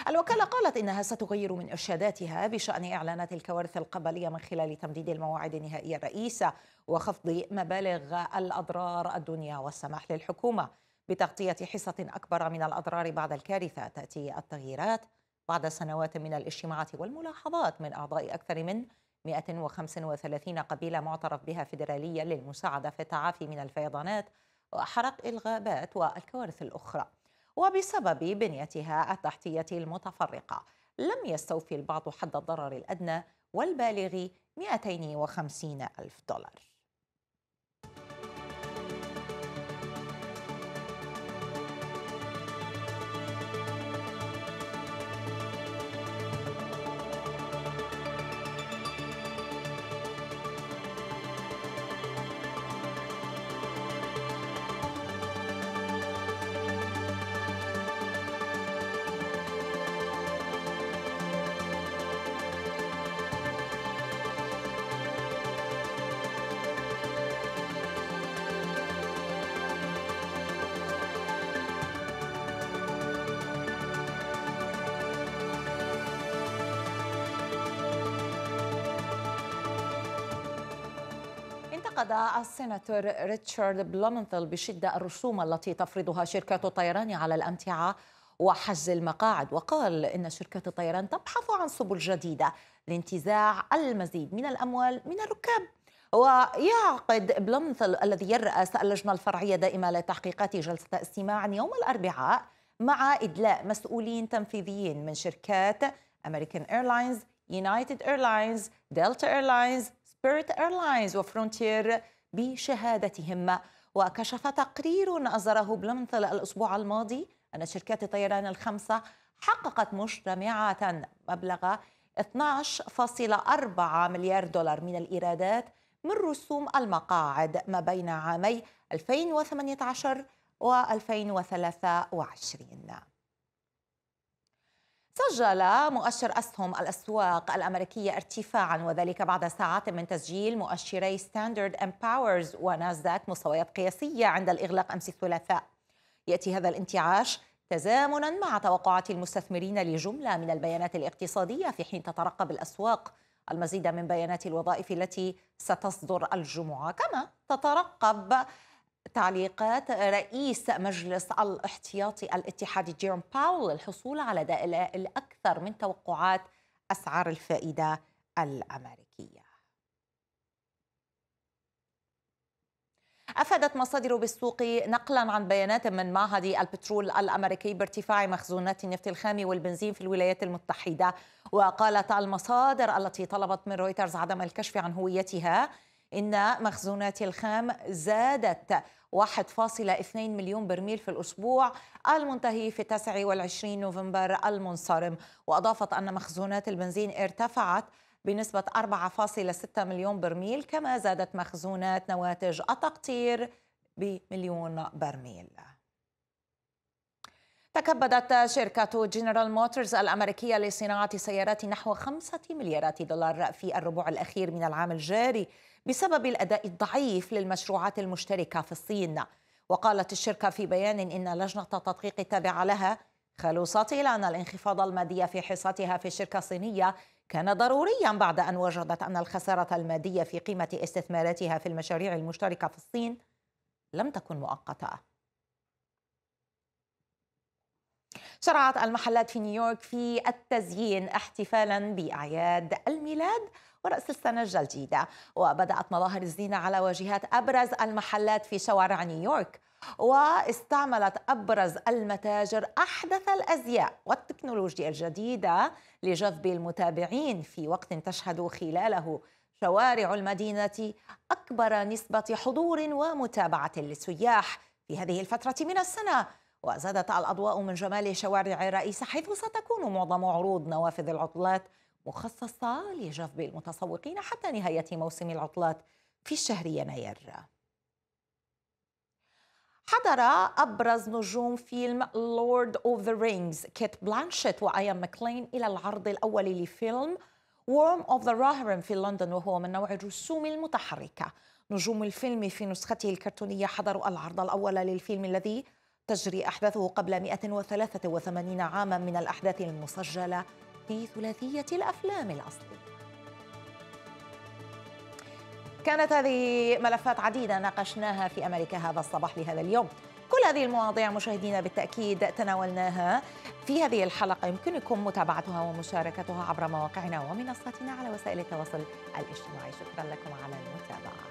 الوكالة قالت إنها ستغير من إرشاداتها بشأن إعلانات الكوارث القبلية من خلال تمديد المواعيد النهائية الرئيسة وخفض مبالغ الأضرار الدنيا والسماح للحكومة بتغطية حصة أكبر من الأضرار بعد الكارثة تأتي التغييرات بعد سنوات من الاجتماعات والملاحظات من أعضاء أكثر من 135 قبيلة معترف بها فيدرالية للمساعدة في التعافي من الفيضانات وحرق الغابات والكوارث الأخرى وبسبب بنيتها التحتية المتفرقة لم يستوفي البعض حد الضرر الأدنى والبالغ 250 ألف دولار السيناتور ريتشارد بلومنثل بشدة الرسوم التي تفرضها شركات الطيران على الأمتعة وحجز المقاعد وقال إن شركات الطيران تبحث عن سبل جديدة لانتزاع المزيد من الأموال من الركاب ويعقد بلومنثل الذي يرأس اللجنة الفرعية دائمة لتحقيقات جلسة استماع يوم الأربعاء مع إدلاء مسؤولين تنفيذيين من شركات أمريكان إيرلاينز يونايتد إيرلاينز دلتا إيرلاينز سبيرت ايرلاينز وفرونتير بشهادتهم وكشف تقرير أصدره بلومنثل الأسبوع الماضي أن شركات الطيران الخمسة حققت مجتمعة مبلغ 12.4 مليار دولار من الإيرادات من رسوم المقاعد ما بين عامي 2018 و 2023 سجل مؤشر أسهم الأسواق الأمريكية ارتفاعا وذلك بعد ساعات من تسجيل مؤشري ستاندرد أند باورز وناسداك مستويات قياسية عند الإغلاق أمس الثلاثاء يأتي هذا الانتعاش تزامنا مع توقعات المستثمرين لجملة من البيانات الاقتصادية في حين تترقب الأسواق المزيد من بيانات الوظائف التي ستصدر الجمعة كما تترقب تعليقات رئيس مجلس الاحتياطي الاتحادي جيرم باول للحصول على دائرة الأكثر من توقعات أسعار الفائدة الأمريكية أفادت مصادر بالسوق نقلا عن بيانات من معهد البترول الأمريكي بارتفاع مخزونات النفط الخام والبنزين في الولايات المتحدة وقالت المصادر التي طلبت من رويترز عدم الكشف عن هويتها إن مخزونات الخام زادت 1.2 مليون برميل في الأسبوع المنتهي في 29 نوفمبر المنصرم وأضافت أن مخزونات البنزين ارتفعت بنسبة 4.6 مليون برميل كما زادت مخزونات نواتج التقطير بمليون برميل تكبدت شركة جنرال موتورز الأمريكية لصناعة سيارات نحو خمسة مليارات دولار في الربع الأخير من العام الجاري بسبب الاداء الضعيف للمشروعات المشتركه في الصين وقالت الشركه في بيان ان لجنه التدقيق التابعه لها خلصت الى ان الانخفاض المادي في حصتها في الشركه الصينيه كان ضروريا بعد ان وجدت ان الخساره الماديه في قيمه استثماراتها في المشاريع المشتركه في الصين لم تكن مؤقته شرعت المحلات في نيويورك في التزيين احتفالا بأعياد الميلاد ورأس السنة الجديدة وبدأت مظاهر الزينة على واجهات أبرز المحلات في شوارع نيويورك واستعملت أبرز المتاجر أحدث الأزياء والتكنولوجيا الجديدة لجذب المتابعين في وقت تشهد خلاله شوارع المدينة أكبر نسبة حضور ومتابعة للسياح في هذه الفترة من السنة وزادت الأضواء من جمال شوارع رئيسة حيث ستكون معظم عروض نوافذ العطلات مخصصة لجذب المتسوقين حتى نهاية موسم العطلات في الشهر يناير حضر أبرز نجوم فيلم Lord of the Rings كيت بلانشيت وآيان ماكلين إلى العرض الأول لفيلم Worm of the راهرم في لندن وهو من نوع الرسوم المتحركة نجوم الفيلم في نسخته الكرتونية حضروا العرض الأول للفيلم الذي تجري أحداثه قبل 183 عاما من الأحداث المسجلة في ثلاثية الأفلام الأصلية كانت هذه ملفات عديدة ناقشناها في أمريكا هذا الصباح لهذا اليوم كل هذه المواضيع مشاهدينا بالتأكيد تناولناها في هذه الحلقة يمكنكم متابعتها ومشاركتها عبر مواقعنا ومنصاتنا على وسائل التواصل الاجتماعي شكرا لكم على المتابعة